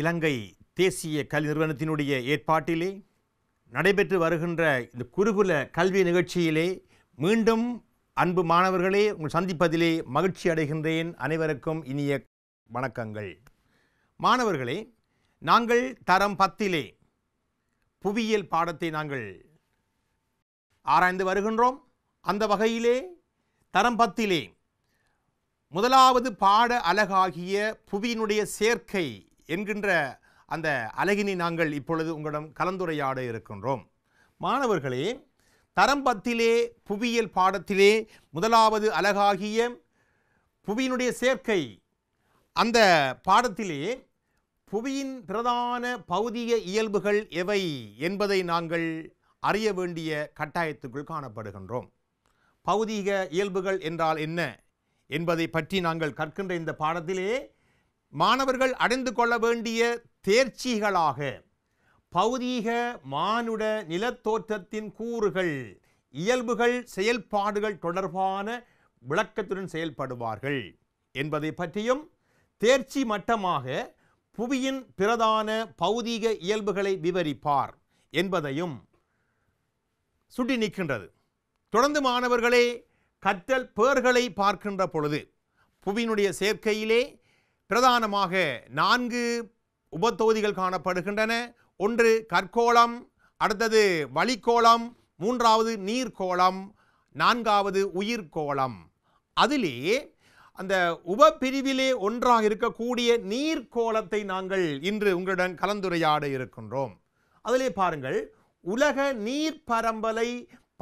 இலங்கை தேசிய கல்வி நிறுவனத்தினுடைய ஏற்பாட்டிலே நடைபெற்று வருகின்ற இந்த குருகுல கல்வி நிகழ்ச்சியிலே மீண்டும் அன்பு மாணவர்களே உங்கள் சந்திப்பதிலே மகிழ்ச்சி அடைகின்றேன் அனைவருக்கும் இனிய வணக்கங்கள் மாணவர்களே நாங்கள் தரம் பத்திலே புவியியல் பாடத்தை நாங்கள் ஆராய்ந்து வருகின்றோம் அந்த வகையிலே தரம் பத்திலே முதலாவது பாட அலகாகிய புவியினுடைய சேர்க்கை என்கின்ற அந்த அழகினி நாங்கள் இப்பொழுது உங்களிடம் கலந்துரையாட இருக்கின்றோம் மாணவர்களே தரம்பத்திலே புவியியல் பாடத்திலே முதலாவது அழகாகிய புவியினுடைய சேர்க்கை அந்த பாடத்திலே புவியின் பிரதான பௌதிக இயல்புகள் எவை என்பதை நாங்கள் அறிய வேண்டிய கட்டாயத்துக்குள் காணப்படுகின்றோம் பௌதிக இயல்புகள் என்றால் என்ன என்பதை பற்றி நாங்கள் கற்கின்ற இந்த பாடத்திலே மாணவர்கள் அடைந்து கொள்ள வேண்டிய தேர்ச்சிகளாக பௌதீக மானுட நிலத்தோற்றத்தின் கூறுகள் இயல்புகள் செயல்பாடுகள் தொடர்பான விளக்கத்துடன் செயல்படுவார்கள் என்பதை பற்றியும் தேர்ச்சி மட்டமாக புவியின் பிரதான பௌதீக இயல்புகளை விவரிப்பார் என்பதையும் சுட்டி நிற்கின்றது தொடர்ந்து மாணவர்களே கற்றல் பேர்களை பார்க்கின்ற பொழுது புவியினுடைய சேர்க்கையிலே பிரதானமாக நான்கு உபத்தொகுதிகள் காணப்படுகின்றன ஒன்று கற்கோளம் அடுத்தது வழிக்கோளம் மூன்றாவது நீர்கோளம் நான்காவது உயிர்கோளம் அதிலே அந்த உபப்பிரிவிலே ஒன்றாக இருக்கக்கூடிய நீர்கோளத்தை நாங்கள் இன்று உங்களுடன் கலந்துரையாட இருக்கின்றோம் அதிலே பாருங்கள் உலக நீர் பரம்பலை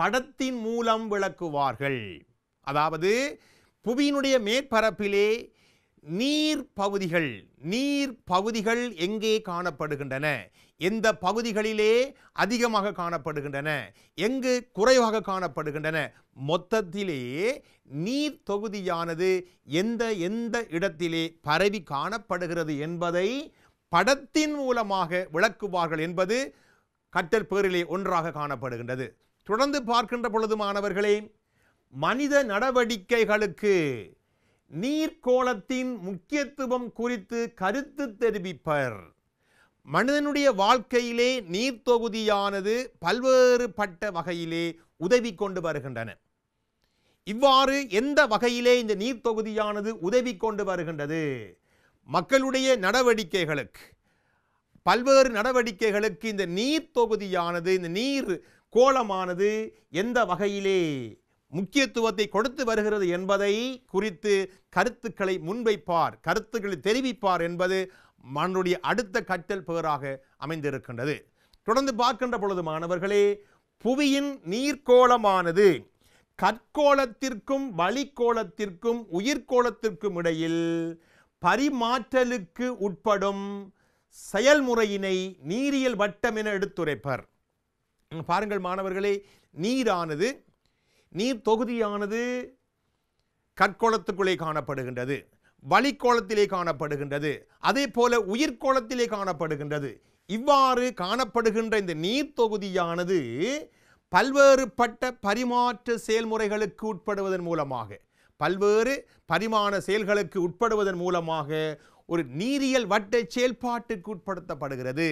படத்தின் மூலம் விளக்குவார்கள் அதாவது புவியினுடைய மேற்பரப்பிலே நீர் பகுதிகள் நீர் பகுதிகள் எங்கே காணப்படுகின்றன எந்த பகுதிகளிலே அதிகமாக காணப்படுகின்றன எங்கு குறைவாக காணப்படுகின்றன மொத்தத்திலே நீர் தொகுதியானது எந்த எந்த இடத்திலே பரவி காணப்படுகிறது என்பதை படத்தின் மூலமாக விளக்குவார்கள் என்பது கற்றல் பேரிலே ஒன்றாக காணப்படுகின்றது தொடர்ந்து பார்க்கின்ற பொழுது மாணவர்களே மனித நடவடிக்கைகளுக்கு நீர்க்கோளத்தின் முக்கியத்துவம் குறித்து கருத்து தெரிவிப்பர் மனிதனுடைய வாழ்க்கையிலே நீர் தொகுதியானது பல்வேறுபட்ட வகையிலே உதவி கொண்டு வருகின்றன இவ்வாறு எந்த வகையிலே இந்த நீர் தொகுதியானது உதவி கொண்டு வருகின்றது மக்களுடைய நடவடிக்கைகளுக்கு பல்வேறு நடவடிக்கைகளுக்கு இந்த நீர் தொகுதியானது இந்த நீர் கோலமானது எந்த வகையிலே முக்கியத்துவத்தை கொடுத்து வருகிறது என்பதை குறித்து கருத்துக்களை முன்வைப்பார் கருத்துக்களை தெரிவிப்பார் என்பது மனுடைய அடுத்த கற்றல் பெயராக அமைந்திருக்கின்றது தொடர்ந்து பார்க்கின்ற பொழுது மாணவர்களே புவியின் நீர்க்கோளமானது கற்கோளத்திற்கும் வழிக்கோளத்திற்கும் உயிர்கோளத்திற்கும் இடையில் பரிமாற்றலுக்கு உட்படும் செயல்முறையினை நீரியல் வட்டம் என எடுத்துரைப்பர் பாருங்கள் மாணவர்களே நீரானது நீர் தொகுதியானது கற்கோளத்துக்குள்ளே காணப்படுகின்றது வழிக்கோளத்திலே காணப்படுகின்றது அதே போல உயிர்கோளத்திலே காணப்படுகின்றது இவ்வாறு காணப்படுகின்ற இந்த நீர் தொகுதியானது பல்வேறுபட்ட பரிமாற்ற செயல்முறைகளுக்கு உட்படுவதன் மூலமாக பல்வேறு பரிமாண செயல்களுக்கு உட்படுவதன் மூலமாக ஒரு நீரியல் வட்ட செயல்பாட்டுக்கு உட்படுத்தப்படுகிறது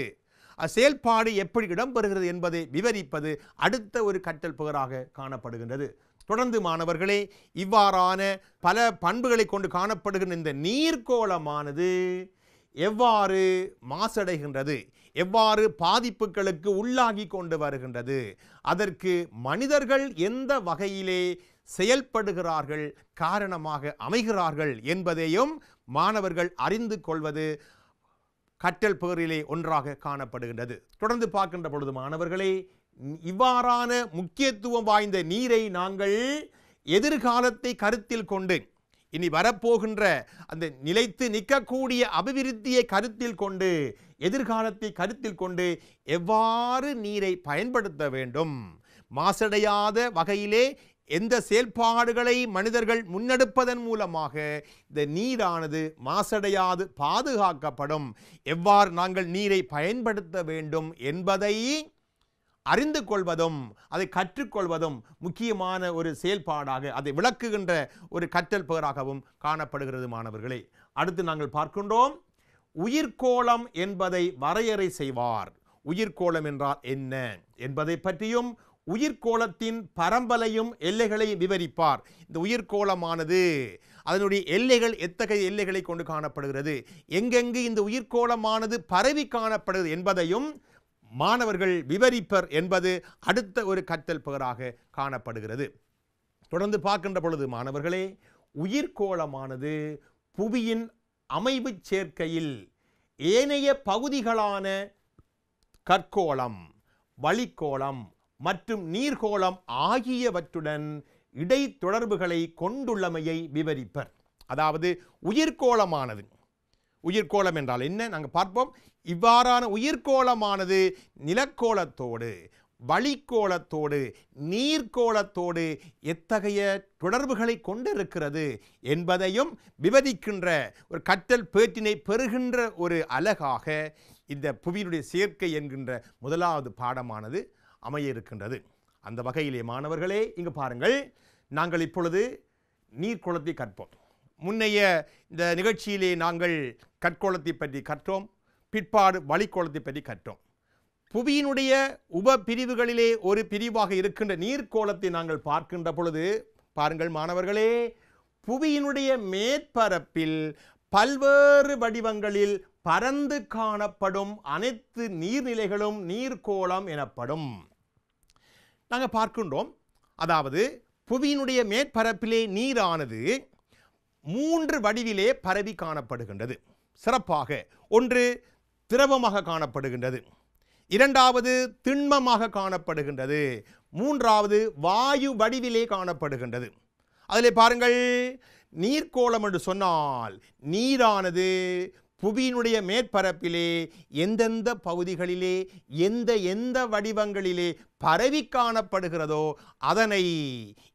செயல்பாடு எப்படி இடம்பெறுகிறது என்பதை விவரிப்பது அடுத்த ஒரு கற்றல் புகராக காணப்படுகின்றது தொடர்ந்து மாணவர்களே இவ்வாறான பல பண்புகளை கொண்டு காணப்படுகின்ற இந்த நீர்க்கோளமானது எவ்வாறு மாசடைகின்றது எவ்வாறு பாதிப்புகளுக்கு உள்ளாகி கொண்டு வருகின்றது அதற்கு மனிதர்கள் எந்த வகையிலே செயல்படுகிறார்கள் காரணமாக அமைகிறார்கள் என்பதையும் மாணவர்கள் அறிந்து கொள்வது கற்றல் பேரிலே ஒன்றாக காணப்படுகின்றது தொடர்ந்து பார்க்கின்ற பொழுது மாணவர்களே இவ்வாறான முக்கியத்துவம் வாய்ந்த நீரை நாங்கள் எதிர்காலத்தை கருத்தில் கொண்டு இனி வரப்போகின்ற அந்த நிலைத்து நிற்கக்கூடிய அபிவிருத்தியை கருத்தில் கொண்டு எதிர்காலத்தை கருத்தில் கொண்டு எவ்வாறு நீரை பயன்படுத்த வேண்டும் மாசடையாத வகையிலே எந்த செயல்பாடுகளை மனிதர்கள் முன்னெடுப்பதன் மூலமாக இந்த நீரானது மாசடையாது பாதுகாக்கப்படும் எவ்வாறு நாங்கள் நீரை பயன்படுத்த வேண்டும் என்பதை அறிந்து கொள்வதும் அதை கற்றுக்கொள்வதும் முக்கியமான ஒரு செயல்பாடாக அதை விளக்குகின்ற ஒரு கற்றல் பெயராகவும் காணப்படுகிறது மாணவர்களே அடுத்து நாங்கள் பார்க்கின்றோம் உயிர்கோளம் என்பதை வரையறை செய்வார் உயிர்கோளம் என்றால் என்ன என்பதை பற்றியும் உயிர்கோளத்தின் பரம்பலையும் எல்லைகளையும் விவரிப்பார் இந்த உயிர்கோளமானது அதனுடைய எல்லைகள் எத்தகைய எல்லைகளை கொண்டு காணப்படுகிறது எங்கெங்கு இந்த உயிர்கோளமானது பரவி காணப்படுகிறது என்பதையும் மாணவர்கள் விவரிப்பர் என்பது அடுத்த ஒரு கற்றல் பெயராக காணப்படுகிறது தொடர்ந்து பார்க்கின்ற பொழுது மாணவர்களே உயிர்கோளமானது புவியின் அமைவு சேர்க்கையில் ஏனைய பகுதிகளான கற்கோளம் வளிக்கோளம் மற்றும் நீர்கோளம் ஆகியவற்றுடன் இடைத்தொடர்புகளை கொண்டுள்ளமையை விவரிப்பர் அதாவது உயிர்கோளமானது உயிர்கோளம் என்றால் என்ன நாங்கள் பார்ப்போம் இவ்வாறான உயிர்கோளமானது நிலக்கோளத்தோடு வழிக்கோளத்தோடு நீர்கோளத்தோடு எத்தகைய தொடர்புகளை கொண்டிருக்கிறது என்பதையும் விவரிக்கின்ற ஒரு கற்றல் பேட்டினை பெறுகின்ற ஒரு அழகாக இந்த புவியினுடைய சேர்க்கை என்கின்ற முதலாவது பாடமானது அமைய இருக்கின்றது அந்த வகையிலே மாணவர்களே இங்கு பாருங்கள் நாங்கள் இப்பொழுது நீர்க்குளத்தை கற்போம் முன்னைய இந்த நிகழ்ச்சியிலே நாங்கள் கற்கோளத்தை பற்றி கற்றோம் பிற்பாடு வழிக்கோளத்தை பற்றி கற்றோம் புவியினுடைய உப பிரிவுகளிலே ஒரு பிரிவாக இருக்கின்ற நீர்க்கோளத்தை நாங்கள் பார்க்கின்ற பொழுது பாருங்கள் மாணவர்களே புவியினுடைய மேற்பரப்பில் பல்வேறு வடிவங்களில் பறந்து காணப்படும் அனைத்து நீர்நிலைகளும் நீர்க்கோளம் எனப்படும் நாங்கள் பார்க்கின்றோம் அதாவது புவியினுடைய மேற்பரப்பிலே நீரானது மூன்று வடிவிலே பரவி காணப்படுகின்றது சிறப்பாக ஒன்று திரவமாக காணப்படுகின்றது இரண்டாவது திண்மமாக காணப்படுகின்றது மூன்றாவது வாயு வடிவிலே காணப்படுகின்றது அதில் பாருங்கள் நீர்க்கோளம் என்று சொன்னால் நீரானது புவியினுடைய மேற்பரப்பிலே எந்தெந்த பகுதிகளிலே எந்த எந்த வடிவங்களிலே பரவி காணப்படுகிறதோ அதனை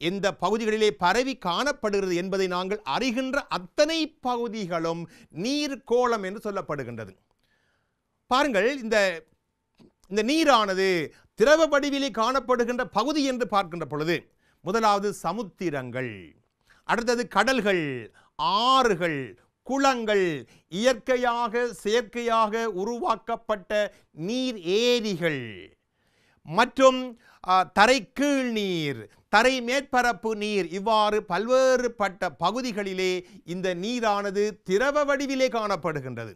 எந்த பகுதிகளிலே பரவி காணப்படுகிறது என்பதை நாங்கள் அறிகின்ற அத்தனை பகுதிகளும் நீர் கோளம் என்று சொல்லப்படுகின்றது பாருங்கள் இந்த இந்த நீரானது திரவ வடிவிலே காணப்படுகின்ற பகுதி என்று பார்க்கின்ற பொழுது முதலாவது சமுத்திரங்கள் அடுத்தது கடல்கள் ஆறுகள் குளங்கள் இயற்கையாக செயற்கையாக உருவாக்கப்பட்ட நீர் ஏரிகள் மற்றும் தரைக்கீழ் நீர் தரை மேற்பரப்பு நீர் இவ்வாறு பல்வேறுபட்ட பகுதிகளிலே இந்த நீரானது திரவ வடிவிலே காணப்படுகின்றது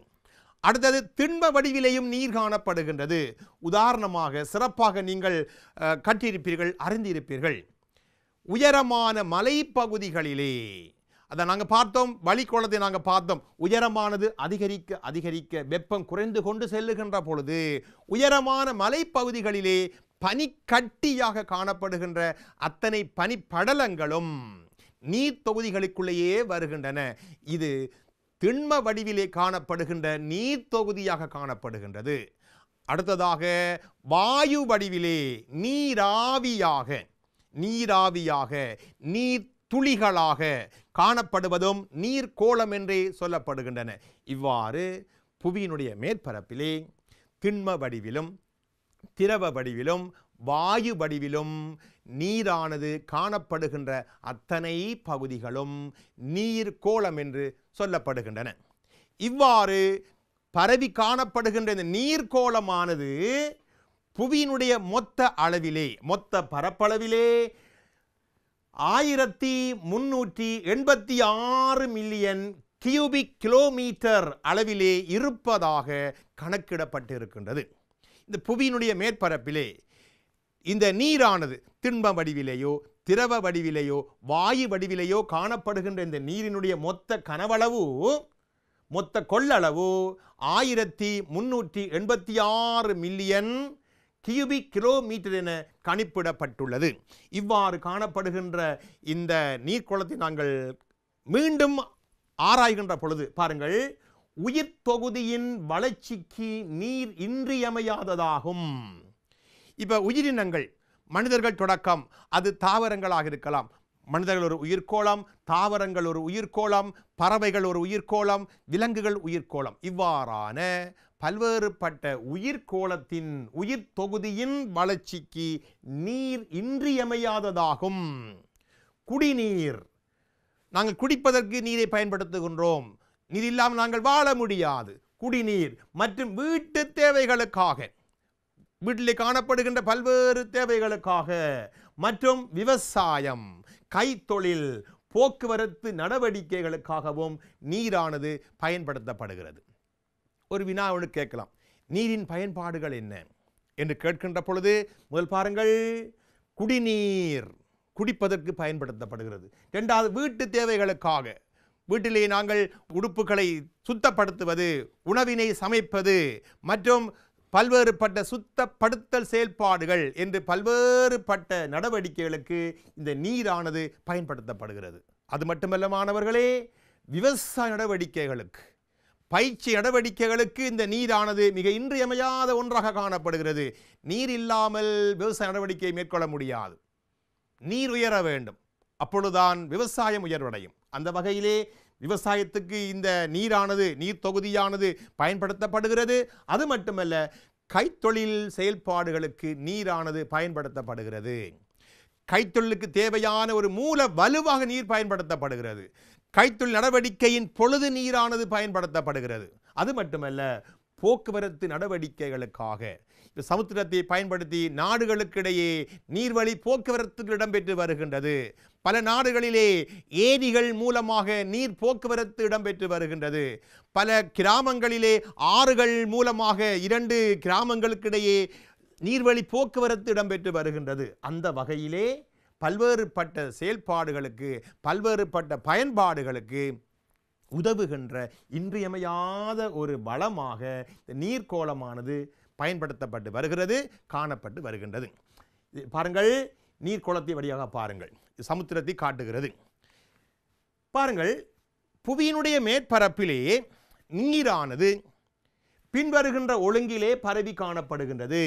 அடுத்தது திண்ம வடிவிலேயும் நீர் காணப்படுகின்றது உதாரணமாக சிறப்பாக நீங்கள் கட்டியிருப்பீர்கள் அறிந்திருப்பீர்கள் உயரமான மலைப்பகுதிகளிலே அதை நாங்கள் பார்த்தோம் வழிகோலத்தை நாங்கள் பார்த்தோம் உயரமானது அதிகரிக்க அதிகரிக்க வெப்பம் குறைந்து கொண்டு செல்லுகின்ற பொழுது உயரமான மலைப்பகுதிகளிலே பனிக்கட்டியாக காணப்படுகின்ற அத்தனை பனிப்படலங்களும் நீர் தொகுதிகளுக்குள்ளேயே வருகின்றன இது திண்ம வடிவிலே காணப்படுகின்ற நீர் தொகுதியாக காணப்படுகின்றது அடுத்ததாக வாயு வடிவிலே நீராவியாக நீராவியாக நீர் துளிகளாக காணப்படுவதும் நீர் கோலம் என்றே சொல்லப்படுகின்றன இவ்வாறு புவியினுடைய மேற்பரப்பிலே திண்ம வடிவிலும் திரவ வடிவிலும் வாயு வடிவிலும் நீரானது காணப்படுகின்ற அத்தனை பகுதிகளும் நீர் கோலம் என்று சொல்லப்படுகின்றன இவ்வாறு பரவி காணப்படுகின்ற இந்த நீர்கோளமானது புவியினுடைய மொத்த அளவிலே மொத்த பரப்பளவிலே ஆயிரத்தி முன்னூற்றி எண்பத்தி ஆறு மில்லியன் கியூபிக் கிலோமீட்டர் அளவிலே இருப்பதாக கணக்கிடப்பட்டிருக்கின்றது இந்த புவியினுடைய மேற்பரப்பிலே இந்த நீரானது திண்ம வடிவிலேயோ திரவ வடிவிலேயோ வாயு வடிவிலேயோ காணப்படுகின்ற இந்த நீரினுடைய மொத்த கனவளவு மொத்த கொள்ளளவு ஆயிரத்தி முன்னூற்றி எண்பத்தி ஆறு மில்லியன் கியூபிக் கிலோமீட்டர் என கணிப்பிடப்பட்டுள்ளது இவ்வாறு காணப்படுகின்ற இந்த நீர்க்குளத்தை நாங்கள் மீண்டும் ஆராய்கின்ற பொழுது பாருங்கள் உயிர் தொகுதியின் வளர்ச்சிக்கு நீர் இன்றியமையாததாகும் இப்போ உயிரினங்கள் மனிதர்கள் தொடக்கம் அது தாவரங்களாக இருக்கலாம் மனிதர்கள் ஒரு உயிர்கோளம் தாவரங்கள் ஒரு உயிர்கோளம் பறவைகள் ஒரு உயிர்கோளம் விலங்குகள் உயிர்கோளம் இவ்வாறான பல்வேறுபட்ட உயிர்கோளத்தின் உயிர் தொகுதியின் வளர்ச்சிக்கு நீர் இன்றியமையாததாகும் குடிநீர் நாங்கள் குடிப்பதற்கு நீரை பயன்படுத்துகின்றோம் நீர் இல்லாமல் நாங்கள் வாழ முடியாது குடிநீர் மற்றும் வீட்டு தேவைகளுக்காக வீட்டில் காணப்படுகின்ற பல்வேறு தேவைகளுக்காக மற்றும் விவசாயம் கைத்தொழில் போக்குவரத்து நடவடிக்கைகளுக்காகவும் நீரானது பயன்படுத்தப்படுகிறது ஒரு வினாவனு கேட்கலாம் நீரின் பயன்பாடுகள் என்ன என்று கேட்கின்ற பொழுது முதல் பாருங்கள் குடிநீர் குடிப்பதற்கு பயன்படுத்தப்படுகிறது ரெண்டாவது வீட்டு தேவைகளுக்காக வீட்டிலே நாங்கள் உடுப்புகளை சுத்தப்படுத்துவது உணவினை சமைப்பது மற்றும் பல்வேறுபட்ட சுத்தப்படுத்தல் செயல்பாடுகள் என்று பல்வேறுபட்ட நடவடிக்கைகளுக்கு இந்த நீரானது பயன்படுத்தப்படுகிறது அது மட்டுமல்ல மாணவர்களே விவசாய நடவடிக்கைகளுக்கு பயிற்சி நடவடிக்கைகளுக்கு இந்த நீரானது மிக இன்றியமையாத ஒன்றாக காணப்படுகிறது நீர் இல்லாமல் விவசாய நடவடிக்கை மேற்கொள்ள முடியாது நீர் உயர வேண்டும் அப்பொழுதுதான் விவசாயம் உயர்வடையும் அந்த வகையிலே விவசாயத்துக்கு இந்த நீரானது நீர் தொகுதியானது பயன்படுத்தப்படுகிறது அது மட்டுமல்ல கைத்தொழில் செயல்பாடுகளுக்கு நீரானது பயன்படுத்தப்படுகிறது கைத்தொழிலுக்கு தேவையான ஒரு மூல வலுவாக நீர் பயன்படுத்தப்படுகிறது கைத்தொழில் நடவடிக்கையின் பொழுது நீரானது பயன்படுத்தப்படுகிறது அது மட்டுமல்ல போக்குவரத்து நடவடிக்கைகளுக்காக இந்த சமுத்திரத்தை பயன்படுத்தி நாடுகளுக்கிடையே நீர்வழி போக்குவரத்து இடம்பெற்று வருகின்றது பல நாடுகளிலே ஏரிகள் மூலமாக நீர் போக்குவரத்து இடம்பெற்று வருகின்றது பல கிராமங்களிலே ஆறுகள் மூலமாக இரண்டு கிராமங்களுக்கிடையே நீர்வழி போக்குவரத்து இடம்பெற்று வருகின்றது அந்த வகையிலே பல்வேறுபட்ட செயல்பாடுகளுக்கு பல்வேறுபட்ட பயன்பாடுகளுக்கு உதவுகின்ற இன்றியமையாத ஒரு வளமாக நீர்க்கோளமானது பயன்படுத்தப்பட்டு வருகிறது காணப்பட்டு வருகின்றது பாருங்கள் நீர்க்கோளத்தை வழியாக பாருங்கள் சமுத்திரத்தை காட்டுகிறது பாருங்கள் புவியினுடைய மேற்பரப்பிலே நீரானது பின்வருகின்ற ஒழுங்கிலே பரவி காணப்படுகின்றது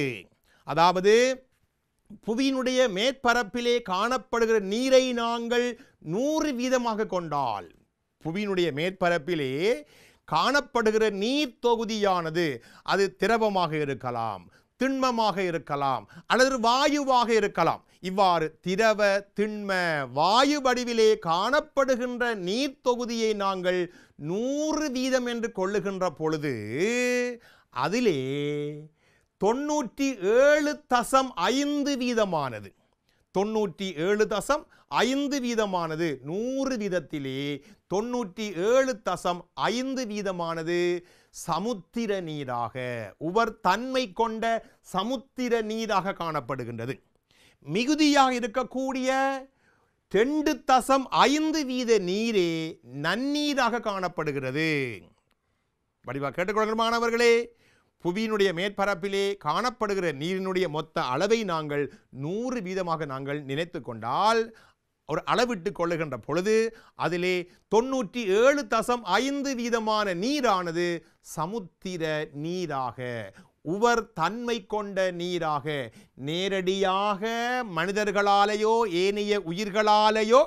அதாவது புவியினுடைய மேற்பரப்பிலே காணப்படுகிற நீரை நாங்கள் நூறு வீதமாக கொண்டால் புவியினுடைய மேற்பரப்பிலே காணப்படுகிற நீர் தொகுதியானது அது திரவமாக இருக்கலாம் திண்மமாக இருக்கலாம் அல்லது வாயுவாக இருக்கலாம் இவ்வாறு திரவ திண்ம வாயு வடிவிலே காணப்படுகின்ற நீர் தொகுதியை நாங்கள் நூறு வீதம் என்று கொள்ளுகின்ற பொழுது அதிலே தொண்ணூற்றி ஏழு தசம் ஐந்து வீதமானது தொண்ணூற்றி ஏழு தசம் ஐந்து வீதமானது நூறு வீதத்திலே தொண்ணூற்றி ஏழு தசம் ஐந்து வீதமானது சமுத்திர நீராக உவர் தன்மை கொண்ட சமுத்திர நீராக காணப்படுகின்றது மிகுதியாக இருக்கக்கூடிய ரெண்டு தசம் ஐந்து வீத நீரே நன்னீராக காணப்படுகிறது வடிவா கேட்டுக்கொள்கிற மாணவர்களே புவியினுடைய மேற்பரப்பிலே காணப்படுகிற நீரினுடைய மொத்த அளவை நாங்கள் நூறு வீதமாக நாங்கள் நினைத்து கொண்டால் ஒரு அளவிட்டு கொள்ளுகின்ற பொழுது அதிலே தொன்னூற்றி ஏழு தசம் ஐந்து வீதமான நீரானது சமுத்திர நீராக உவர் தன்மை கொண்ட நீராக நேரடியாக மனிதர்களாலேயோ ஏனைய உயிர்களாலேயோ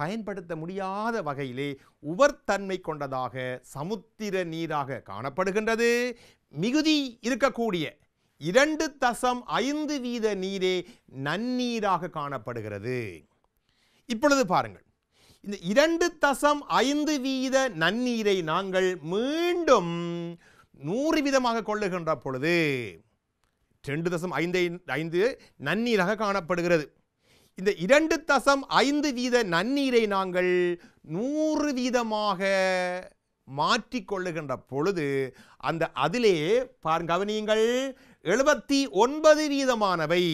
பயன்படுத்த முடியாத வகையிலே உவர்த்தன்மை கொண்டதாக சமுத்திர நீராக காணப்படுகின்றது மிகுதி இருக்கக்கூடிய இரண்டு தசம் ஐந்து வீத நீரே நன்னீராக காணப்படுகிறது இப்பொழுது பாருங்கள் இந்த இரண்டு தசம் ஐந்து வீத நன்னீரை நாங்கள் மீண்டும் நூறு வீதமாக கொள்ளுகின்ற பொழுது ரெண்டு தசம் ஐந்து ஐந்து நன்னீராக காணப்படுகிறது இந்த இரண்டு தசம் ஐந்து வீத நன்னீரை நாங்கள் நூறு வீதமாக மாற்றிக்கொள்ளுகின்ற பொழுது அந்த அதிலே பாருங்க கவனியுங்கள் எழுபத்தி ஒன்பது வீதமானவை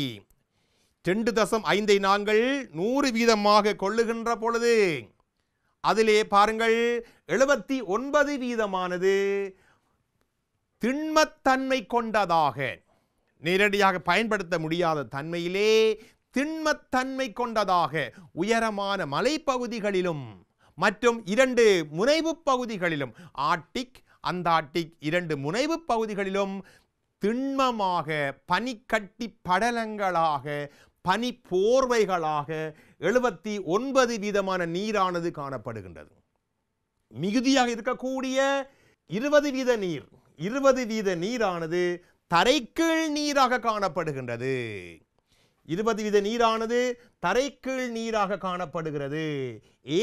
ரெண்டு தசம் ஐந்தை நாங்கள் நூறு வீதமாக கொள்ளுகின்ற பொழுது அதிலே பாருங்கள் எழுபத்தி ஒன்பது வீதமானது திண்மத்தன்மை கொண்டதாக நேரடியாக பயன்படுத்த முடியாத தன்மையிலே திண்மத்தன்மை கொண்டதாக உயரமான மலைப்பகுதிகளிலும் மற்றும் இரண்டு முனைவு பகுதிகளிலும் ஆர்டிக் அந்தாட்டிக் இரண்டு முனைவு பகுதிகளிலும் திண்மமாக பனிக்கட்டி படலங்களாக பனி போர்வைகளாக எழுபத்தி ஒன்பது வீதமான நீரானது காணப்படுகின்றது மிகுதியாக இருக்கக்கூடிய இருபது வீத நீர் இருபது வீத நீரானது தரைக்கீழ் நீராக காணப்படுகின்றது இருபது வித நீரானது தரைக்கீழ் நீராக காணப்படுகிறது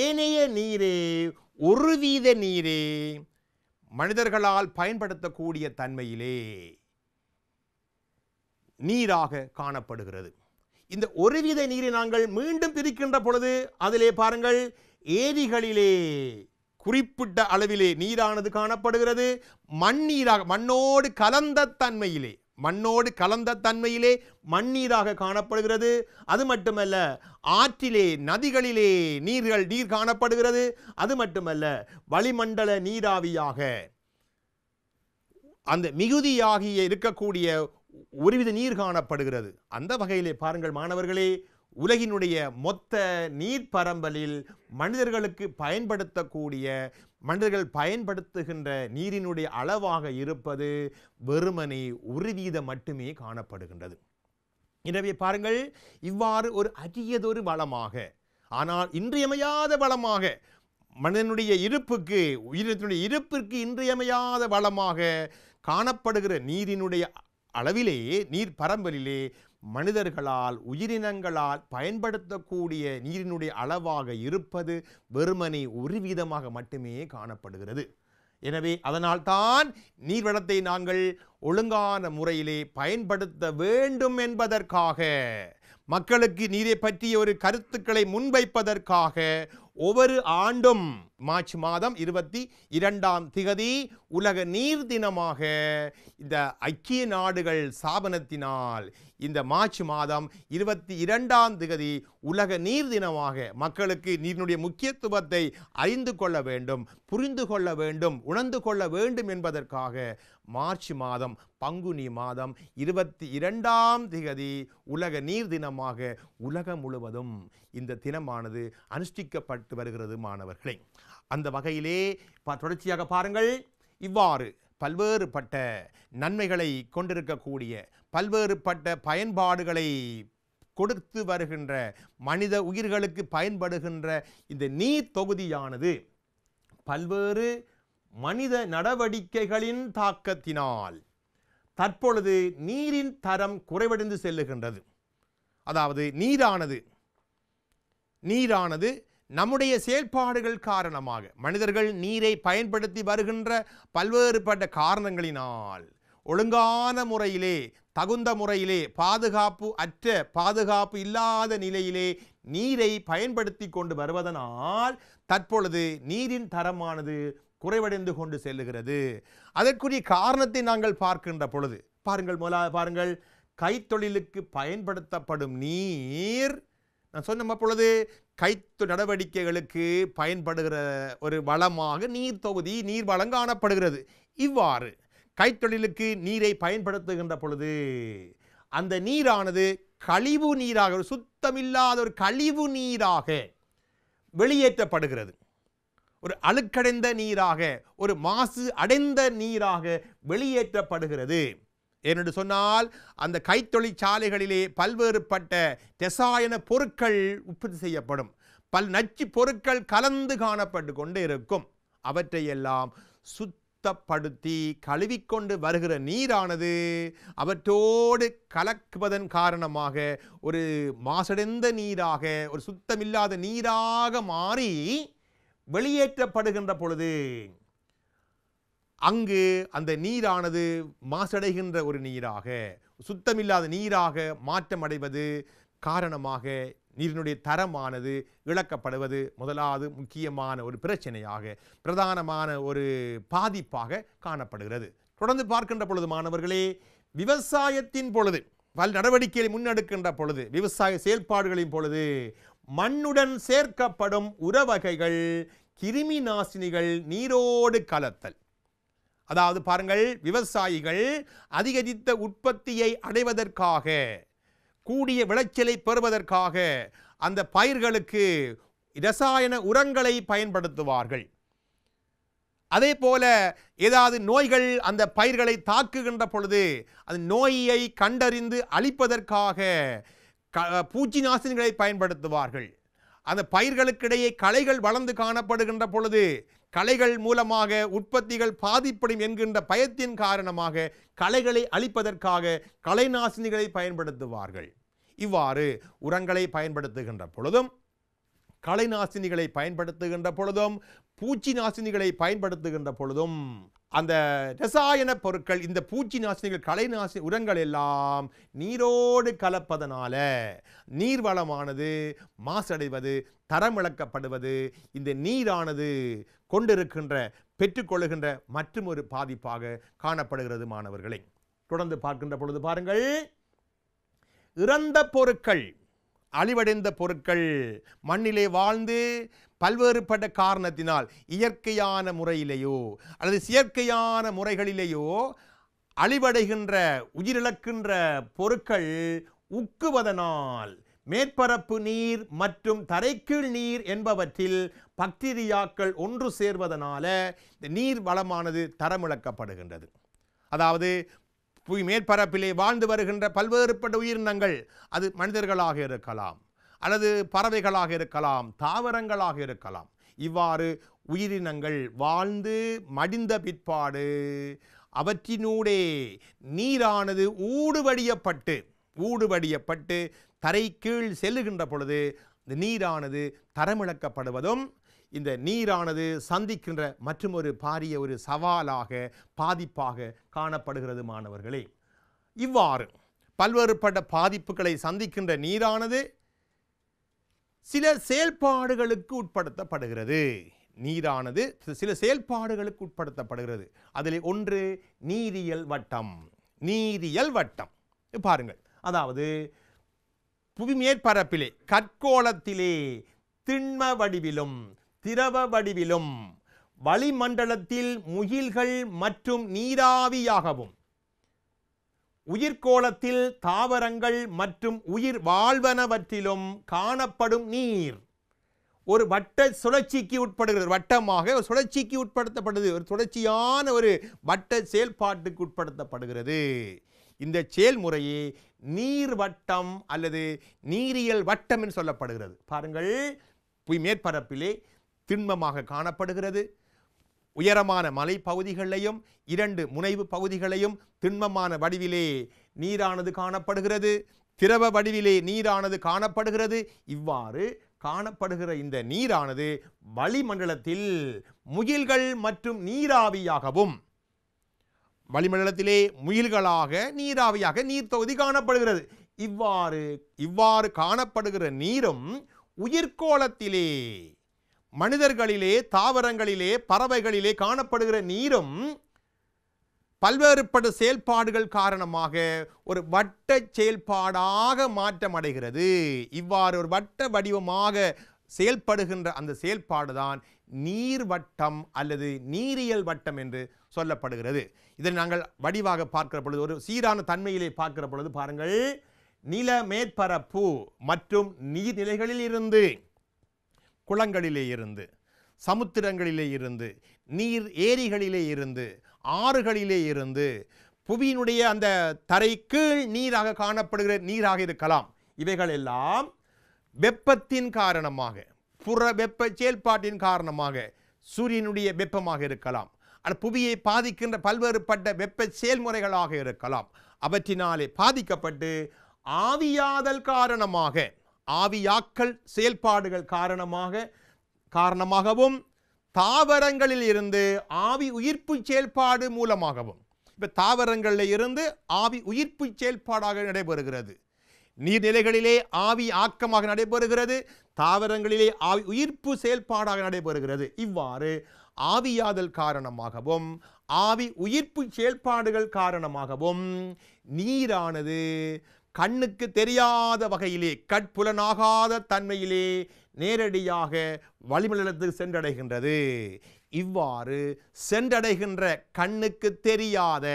ஏனைய நீரே ஒரு வீத நீரே மனிதர்களால் பயன்படுத்தக்கூடிய தன்மையிலே நீராக காணப்படுகிறது இந்த ஒரு வித நீரை நாங்கள் மீண்டும் பிரிக்கின்ற பொழுது அதிலே பாருங்கள் ஏரிகளிலே குறிப்பிட்ட அளவிலே நீரானது காணப்படுகிறது மண் நீராக மண்ணோடு கலந்த தன்மையிலே மண்ணோடு கலந்த தன்மையிலே மண்ணீராக காணப்படுகிறது அது மட்டுமல்ல ஆற்றிலே நதிகளிலே நீர்கள் நீர் காணப்படுகிறது அது மட்டுமல்ல வளிமண்டல நீராவியாக அந்த மிகுதியாகிய இருக்கக்கூடிய ஒருவித நீர் காணப்படுகிறது அந்த வகையிலே பாருங்கள் மாணவர்களே உலகினுடைய மொத்த நீர் பரம்பலில் மனிதர்களுக்கு பயன்படுத்தக்கூடிய மனிதர்கள் பயன்படுத்துகின்ற நீரினுடைய அளவாக இருப்பது வெறுமனை ஒரு வீதம் மட்டுமே காணப்படுகின்றது எனவே பாருங்கள் இவ்வாறு ஒரு அரியதொரு வளமாக ஆனால் இன்றியமையாத வளமாக மனிதனுடைய இருப்புக்கு உயிரினத்தினுடைய இருப்பிற்கு இன்றியமையாத வளமாக காணப்படுகிற நீரினுடைய அளவிலேயே நீர் பரம்பலிலே மனிதர்களால் உயிரினங்களால் பயன்படுத்தக்கூடிய நீரினுடைய அளவாக இருப்பது வெறுமனை ஒரு வீதமாக மட்டுமே காணப்படுகிறது எனவே அதனால்தான் நீர்வளத்தை நாங்கள் ஒழுங்கான முறையிலே பயன்படுத்த வேண்டும் என்பதற்காக மக்களுக்கு நீரை பற்றிய ஒரு கருத்துக்களை முன்வைப்பதற்காக ஒவ்வொரு ஆண்டும் மார்ச் மாதம் இருபத்தி இரண்டாம் திகதி உலக நீர் தினமாக இந்த ஐக்கிய நாடுகள் ஸ்தாபனத்தினால் இந்த மார்ச் மாதம் இருபத்தி இரண்டாம் திகதி உலக நீர் தினமாக மக்களுக்கு நீரினுடைய முக்கியத்துவத்தை அறிந்து கொள்ள வேண்டும் புரிந்து கொள்ள வேண்டும் உணர்ந்து கொள்ள வேண்டும் என்பதற்காக மார்ச் மாதம் பங்குனி மாதம் இருபத்தி இரண்டாம் திகதி உலக நீர் தினமாக உலகம் முழுவதும் இந்த தினமானது அனுஷ்டிக்கப்பட்டு வருகிறது மாணவர்களை அந்த வகையிலே தொடர்ச்சியாக பாருங்கள் இவ்வாறு பல்வேறுபட்ட நன்மைகளை கொண்டிருக்கக்கூடிய பல்வேறுபட்ட பயன்பாடுகளை கொடுத்து வருகின்ற மனித உயிர்களுக்கு பயன்படுகின்ற இந்த நீர் தொகுதியானது பல்வேறு மனித நடவடிக்கைகளின் தாக்கத்தினால் தற்பொழுது நீரின் தரம் குறைவடைந்து செல்லுகின்றது அதாவது நீரானது நீரானது நம்முடைய செயல்பாடுகள் காரணமாக மனிதர்கள் நீரை பயன்படுத்தி வருகின்ற பல்வேறுபட்ட காரணங்களினால் ஒழுங்கான முறையிலே தகுந்த முறையிலே பாதுகாப்பு அற்ற பாதுகாப்பு இல்லாத நிலையிலே நீரை பயன்படுத்தி கொண்டு வருவதனால் தற்பொழுது நீரின் தரமானது குறைவடைந்து கொண்டு செல்லுகிறது அதற்குரிய காரணத்தை நாங்கள் பார்க்கின்ற பொழுது பாருங்கள் முதலாவது பாருங்கள் கைத்தொழிலுக்கு பயன்படுத்தப்படும் நீர் நான் சொன்ன பொழுது கைத்து நடவடிக்கைகளுக்கு பயன்படுகிற ஒரு வளமாக நீர் தொகுதி நீர் வளம் காணப்படுகிறது இவ்வாறு கைத்தொழிலுக்கு நீரை பயன்படுத்துகின்ற பொழுது அந்த நீரானது கழிவு நீராக ஒரு சுத்தமில்லாத ஒரு கழிவு நீராக வெளியேற்றப்படுகிறது ஒரு அழுக்கடைந்த நீராக ஒரு மாசு அடைந்த நீராக வெளியேற்றப்படுகிறது என்று சொன்னால் அந்த கைத்தொழிற்சாலைகளிலே பல்வேறுபட்ட ரசாயன பொருட்கள் உற்பத்தி செய்யப்படும் பல் நச்சு பொருட்கள் கலந்து காணப்பட்டு கொண்டு இருக்கும் அவற்றையெல்லாம் சுத்தப்படுத்தி கழுவிக்கொண்டு வருகிற நீரானது அவற்றோடு கலக்குவதன் காரணமாக ஒரு மாசடைந்த நீராக ஒரு சுத்தமில்லாத நீராக மாறி வெளியேற்றப்படுகின்ற பொழுது அங்கு அந்த நீரானது மாசடைகின்ற ஒரு நீராக சுத்தமில்லாத நீராக மாற்றமடைவது காரணமாக நீரினுடைய தரமானது இழக்கப்படுவது முதலாவது முக்கியமான ஒரு பிரச்சனையாக பிரதானமான ஒரு பாதிப்பாக காணப்படுகிறது தொடர்ந்து பார்க்கின்ற பொழுது மாணவர்களே விவசாயத்தின் பொழுது பல் நடவடிக்கைகளை முன்னெடுக்கின்ற பொழுது விவசாய செயல்பாடுகளின் பொழுது மண்ணுடன் சேர்க்கப்படும் உறவகைகள் கிருமி நாசினிகள் நீரோடு கலத்தல் அதாவது பாருங்கள் விவசாயிகள் அதிகரித்த உற்பத்தியை அடைவதற்காக கூடிய விளைச்சலை பெறுவதற்காக அந்த பயிர்களுக்கு இரசாயன உரங்களை பயன்படுத்துவார்கள் அதே போல ஏதாவது நோய்கள் அந்த பயிர்களை தாக்குகின்ற பொழுது அந்த நோயை கண்டறிந்து அழிப்பதற்காக க பூச்சி நாசினிகளை பயன்படுத்துவார்கள் அந்த பயிர்களுக்கிடையே களைகள் வளர்ந்து காணப்படுகின்ற பொழுது கலைகள் மூலமாக உற்பத்திகள் பாதிப்படும் என்கின்ற பயத்தின் காரணமாக கலைகளை அழிப்பதற்காக கலைநாசினிகளை பயன்படுத்துவார்கள் இவ்வாறு உரங்களை பயன்படுத்துகின்ற பொழுதும் கலைநாசினிகளை பயன்படுத்துகின்ற பொழுதும் பூச்சி நாசினிகளை பயன்படுத்துகின்ற பொழுதும் அந்த ரசாயன பொருட்கள் இந்த பூச்சி நாசினிகள் கலை நாசி உரங்கள் எல்லாம் நீரோடு கலப்பதனால நீர்வளமானது மாசடைவது தரமிழக்கப்படுவது இந்த நீரானது கொண்டிருக்கின்ற பெற்றுக்கொள்ளுகின்ற மற்றும் ஒரு பாதிப்பாக காணப்படுகிறது மாணவர்களை தொடர்ந்து பார்க்கின்ற பொழுது பாருங்கள் இறந்த பொருட்கள் அழிவடைந்த பொருட்கள் மண்ணிலே வாழ்ந்து பல்வேறுபட்ட காரணத்தினால் இயற்கையான முறையிலேயோ அல்லது செயற்கையான முறைகளிலேயோ அழிவடைகின்ற உயிரிழக்கின்ற பொருட்கள் உக்குவதனால் மேற்பரப்பு நீர் மற்றும் தரைக்கீழ் நீர் என்பவற்றில் பக்டீரியாக்கள் ஒன்று சேர்வதனால இந்த நீர் வளமானது தரமிழக்கப்படுகின்றது அதாவது புவி மேற்பரப்பிலே வாழ்ந்து வருகின்ற பல்வேறுபட்ட உயிரினங்கள் அது மனிதர்களாக இருக்கலாம் அல்லது பறவைகளாக இருக்கலாம் தாவரங்களாக இருக்கலாம் இவ்வாறு உயிரினங்கள் வாழ்ந்து மடிந்த பிற்பாடு அவற்றினூடே நீரானது ஊடுபடியப்பட்டு ஊடுபடியப்பட்டு தரை கீழ் செல்லுகின்ற பொழுது இந்த நீரானது தரமிழக்கப்படுவதும் இந்த நீரானது சந்திக்கின்ற மற்றும் ஒரு பாரிய ஒரு சவாலாக பாதிப்பாக காணப்படுகிறது மாணவர்களே இவ்வாறு பல்வேறுபட்ட பாதிப்புகளை சந்திக்கின்ற நீரானது சில செயல்பாடுகளுக்கு உட்படுத்தப்படுகிறது நீரானது சில செயல்பாடுகளுக்கு உட்படுத்தப்படுகிறது அதில் ஒன்று நீரியல் வட்டம் நீரியல் வட்டம் பாருங்கள் அதாவது புவி மேற்பரப்பிலே கற்கோளத்திலே திண்ம வடிவிலும் திரவ வடிவிலும் வளிமண்டலத்தில் முகில்கள் மற்றும் நீராவியாகவும் உயிர்கோளத்தில் தாவரங்கள் மற்றும் உயிர் வாழ்வனவற்றிலும் காணப்படும் நீர் ஒரு வட்ட சுழற்சிக்கு உட்படுகிறது வட்டமாக ஒரு சுழற்சிக்கு உட்படுத்தப்படுது ஒரு சுழற்சியான ஒரு வட்ட செயல்பாட்டுக்கு உட்படுத்தப்படுகிறது இந்த செயல்முறையே நீர் வட்டம் அல்லது நீரியல் வட்டம் என்று சொல்லப்படுகிறது பாருங்கள் மேற்பரப்பிலே திண்மமாக காணப்படுகிறது உயரமான மலைப்பகுதிகளையும் இரண்டு முனைவு பகுதிகளையும் திண்மமான வடிவிலே நீரானது காணப்படுகிறது திரவ வடிவிலே நீரானது காணப்படுகிறது இவ்வாறு காணப்படுகிற இந்த நீரானது வளிமண்டலத்தில் முகில்கள் மற்றும் நீராவியாகவும் வளிமண்டலத்திலே முயில்களாக நீராவியாக நீர் தொகுதி காணப்படுகிறது இவ்வாறு இவ்வாறு காணப்படுகிற நீரும் உயிர்கோளத்திலே மனிதர்களிலே தாவரங்களிலே பறவைகளிலே காணப்படுகிற நீரும் பல்வேறுபட்ட செயல்பாடுகள் காரணமாக ஒரு வட்ட செயல்பாடாக மாற்றம் அடைகிறது இவ்வாறு ஒரு வட்ட வடிவமாக செயல்படுகின்ற அந்த செயல்பாடு தான் நீர் வட்டம் அல்லது நீரியல் வட்டம் என்று சொல்லப்படுகிறது இதை நாங்கள் வடிவாக பார்க்கிற பொழுது ஒரு சீரான தன்மையிலே பார்க்கிற பொழுது பாருங்கள் நில மேற்பரப்பு மற்றும் நீர்நிலைகளில் இருந்து குளங்களிலே இருந்து சமுத்திரங்களிலே இருந்து நீர் ஏரிகளிலே இருந்து ஆறுகளிலே இருந்து புவியினுடைய அந்த தரை கீழ் நீராக காணப்படுகிற நீராக இருக்கலாம் இவைகள் எல்லாம் வெப்பத்தின் காரணமாக புற வெப்ப செயல்பாட்டின் காரணமாக சூரியனுடைய வெப்பமாக இருக்கலாம் புவியை பாதிக்கின்ற பல்வேறுபட்ட வெப்ப செயல்முறைகளாக இருக்கலாம் அவற்றினாலே பாதிக்கப்பட்டு ஆவியாதல் காரணமாக ஆவியாக்கள் செயல்பாடுகள் காரணமாக காரணமாகவும் தாவரங்களில் இருந்து ஆவி உயிர்ப்பு செயல்பாடு மூலமாகவும் இப்போ தாவரங்களில் இருந்து ஆவி உயிர்ப்பு செயல்பாடாக நடைபெறுகிறது நீர்நிலைகளிலே ஆவி ஆக்கமாக நடைபெறுகிறது தாவரங்களிலே ஆவி உயிர்ப்பு செயல்பாடாக நடைபெறுகிறது இவ்வாறு ஆவியாதல் காரணமாகவும் ஆவி உயிர்ப்பு செயல்பாடுகள் காரணமாகவும் நீரானது கண்ணுக்கு தெரியாத வகையிலே கட்புலனாகாத தன்மையிலே நேரடியாக வளிமண்டலத்துக்கு சென்றடைகின்றது இவ்வாறு சென்றடைகின்ற கண்ணுக்கு தெரியாத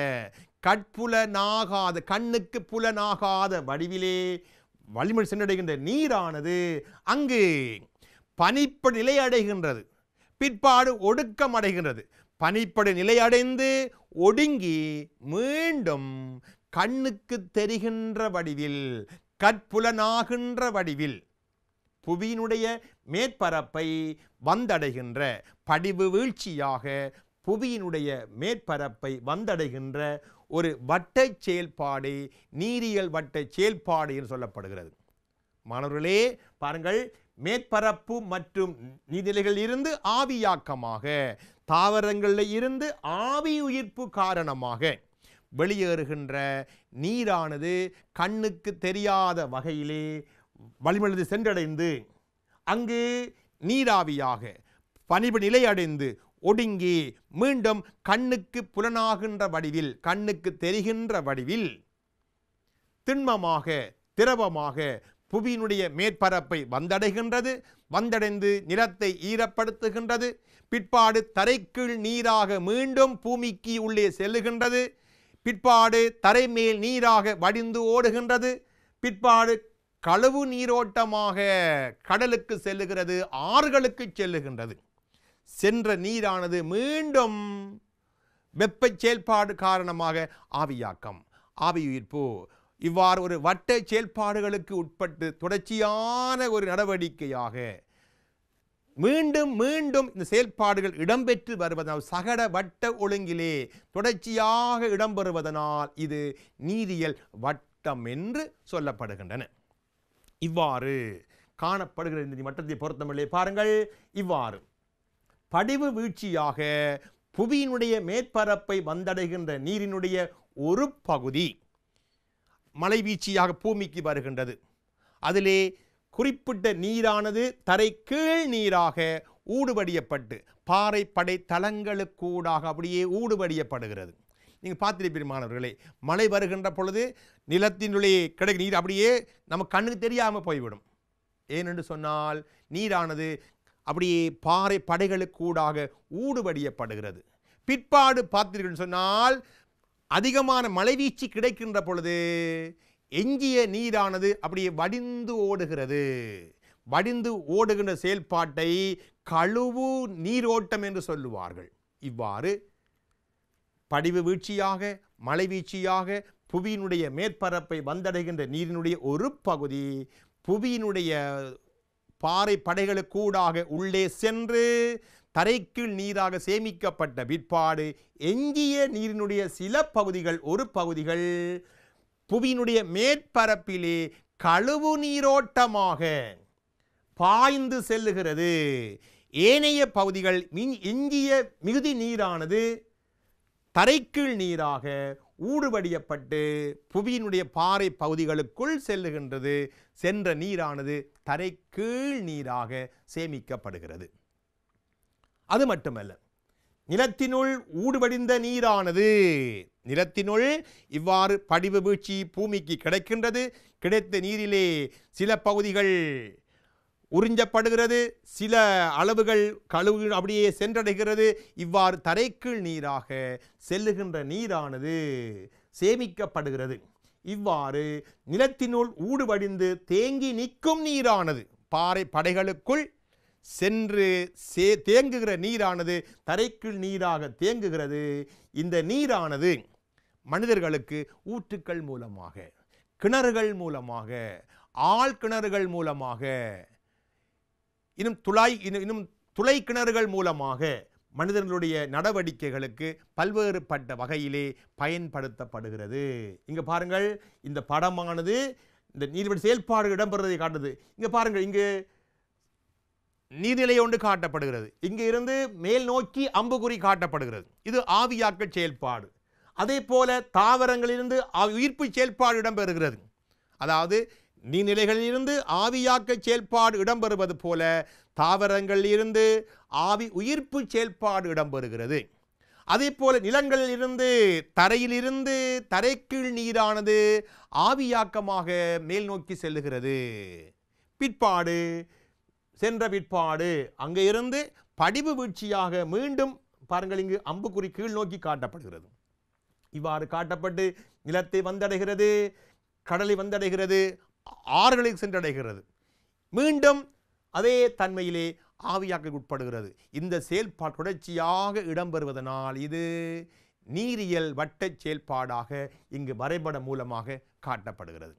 கட்புலனாகாத கண்ணுக்கு புலனாகாத வடிவிலே வளிமொழி சென்றடைகின்ற நீரானது அங்கு பனிப்பு நிலை அடைகின்றது பிற்பாடு ஒடுக்கம் அடைகின்றது பனிப்படு நிலையடைந்து ஒடுங்கி மீண்டும் கண்ணுக்கு தெரிகின்ற வடிவில் கற்புலனாகின்ற வடிவில் புவியினுடைய மேற்பரப்பை வந்தடைகின்ற படிவு வீழ்ச்சியாக புவியினுடைய மேற்பரப்பை வந்தடைகின்ற ஒரு வட்ட செயல்பாடு நீரியல் வட்ட செயல்பாடு என்று சொல்லப்படுகிறது மாணவர்களே பாருங்கள் மேற்பரப்பு மற்றும் நீர்நிலைகளில் இருந்து ஆவியாக்கமாக தாவரங்களில் இருந்து ஆவி உயிர்ப்பு காரணமாக வெளியேறுகின்ற நீரானது கண்ணுக்கு தெரியாத வகையிலே வளிமலது சென்றடைந்து அங்கு நீராவியாக பணிவு நிலையடைந்து ஒடுங்கி மீண்டும் கண்ணுக்கு புலனாகின்ற வடிவில் கண்ணுக்கு தெரிகின்ற வடிவில் திண்மமாக திரவமாக புவியினுடைய மேற்பரப்பை வந்தடைகின்றது வந்தடைந்து நிலத்தை ஈரப்படுத்துகின்றது பிற்பாடு தரைக்குள் நீராக மீண்டும் பூமிக்கு உள்ளே செல்லுகின்றது பிற்பாடு தரைமேல் நீராக வடிந்து ஓடுகின்றது பிற்பாடு கழுவு நீரோட்டமாக கடலுக்கு செல்லுகிறது ஆறுகளுக்கு செல்லுகின்றது சென்ற நீரானது மீண்டும் வெப்ப செயல்பாடு காரணமாக ஆவியாக்கம் ஆவியுயிர்ப்பு இவ்வாறு ஒரு வட்ட செயல்பாடுகளுக்கு உட்பட்டு தொடர்ச்சியான ஒரு நடவடிக்கையாக மீண்டும் மீண்டும் இந்த செயல்பாடுகள் இடம்பெற்று வருவதனால் சகட வட்ட ஒழுங்கிலே தொடர்ச்சியாக இடம்பெறுவதனால் இது நீதியல் வட்டம் என்று சொல்லப்படுகின்றன இவ்வாறு காணப்படுகிற இந்த மட்டத்தை பொருத்தமில்லை பாருங்கள் இவ்வாறு படிவு வீழ்ச்சியாக புவியினுடைய மேற்பரப்பை வந்தடைகின்ற நீரினுடைய ஒரு பகுதி மலை வீழ்ச்சியாக பூமிக்கு வருகின்றது அதிலே குறிப்பிட்ட நீரானது தரை கீழ் நீராக ஊடுபடியப்பட்டு பாறை படை தளங்களுக்கூடாக அப்படியே ஊடுபடியப்படுகிறது நீங்கள் பார்த்துருப்பீர் மாணவர்களே மழை வருகின்ற பொழுது நிலத்தினுள்ளே கிடைக்க நீர் அப்படியே நம்ம கண்ணுக்கு தெரியாமல் போய்விடும் ஏனென்று சொன்னால் நீரானது அப்படியே பாறை படைகளுக்கூடாக ஊடுபடியப்படுகிறது பிற்பாடு பார்த்தீர்கள் சொன்னால் அதிகமான வீச்சு கிடைக்கின்ற பொழுது எஞ்சிய நீரானது அப்படியே வடிந்து ஓடுகிறது வடிந்து ஓடுகின்ற செயல்பாட்டை கழுவு நீரோட்டம் என்று சொல்லுவார்கள் இவ்வாறு படிவு வீழ்ச்சியாக மழை வீழ்ச்சியாக புவியினுடைய மேற்பரப்பை வந்தடைகின்ற நீரினுடைய ஒரு பகுதி புவியினுடைய பாறை படைகளுக்கூடாக உள்ளே சென்று தரைக்கீழ் நீராக சேமிக்கப்பட்ட பிற்பாடு எஞ்சிய நீரினுடைய சில பகுதிகள் ஒரு பகுதிகள் புவியினுடைய மேற்பரப்பிலே கழுவு நீரோட்டமாக பாய்ந்து செல்லுகிறது ஏனைய பகுதிகள் எஞ்சிய மிகுதி நீரானது தரைக்கீழ் நீராக ஊடுபடியப்பட்டு புவியினுடைய பாறை பகுதிகளுக்குள் செல்லுகின்றது சென்ற நீரானது தரைக்கீழ் நீராக சேமிக்கப்படுகிறது அது மட்டுமல்ல நிலத்தினுள் ஊடுபடிந்த நீரானது நிலத்தினுள் இவ்வாறு படிவு வீழ்ச்சி பூமிக்கு கிடைக்கின்றது கிடைத்த நீரிலே சில பகுதிகள் உறிஞ்சப்படுகிறது சில அளவுகள் கழுவு அப்படியே சென்றடைகிறது இவ்வாறு தரைக்குள் நீராக செல்லுகின்ற நீரானது சேமிக்கப்படுகிறது இவ்வாறு நிலத்தினுள் ஊடுபடிந்து தேங்கி நிற்கும் நீரானது பாறை படைகளுக்குள் சென்று சே தேங்குகிற நீரானது தரைக்குள் நீராக தேங்குகிறது இந்த நீரானது மனிதர்களுக்கு ஊற்றுக்கள் மூலமாக கிணறுகள் மூலமாக ஆள் கிணறுகள் மூலமாக இன்னும் துளாய் இன்னும் துளை கிணறுகள் மூலமாக மனிதர்களுடைய நடவடிக்கைகளுக்கு பல்வேறுபட்ட வகையிலே பயன்படுத்தப்படுகிறது இங்கே பாருங்கள் இந்த படமானது இந்த நீர்வழி செயல்பாடு இடம்பெறுவதை காட்டுது இங்கே பாருங்கள் இங்கு நீர்நிலை ஒன்று காட்டப்படுகிறது இங்கே இருந்து மேல் நோக்கி அம்புகுறி காட்டப்படுகிறது இது ஆவியாக்க செயல்பாடு அதே போல தாவரங்களிலிருந்து உயிர்ப்பு செயல்பாடு இடம்பெறுகிறது அதாவது இருந்து ஆவியாக்க செயல்பாடு இடம்பெறுவது போல தாவரங்களிலிருந்து ஆவி உயிர்ப்பு செயல்பாடு இடம்பெறுகிறது அதே போல நிலங்களிலிருந்து தரையிலிருந்து தரைக்கீழ் நீரானது ஆவியாக்கமாக மேல் நோக்கி செல்லுகிறது பிற்பாடு சென்ற பிற்பாடு அங்கே இருந்து படிவு வீழ்ச்சியாக மீண்டும் பாருங்கள் இங்கு அம்புக்குறி கீழ் நோக்கி காட்டப்படுகிறது இவ்வாறு காட்டப்பட்டு நிலத்தை வந்தடைகிறது கடலை வந்தடைகிறது ஆறுகளை சென்றடைகிறது மீண்டும் அதே தன்மையிலே ஆவியாக்க உட்படுகிறது இந்த செயல்பாடு தொடர்ச்சியாக இடம்பெறுவதனால் இது நீரியல் வட்ட செயல்பாடாக இங்கு வரைபடம் மூலமாக காட்டப்படுகிறது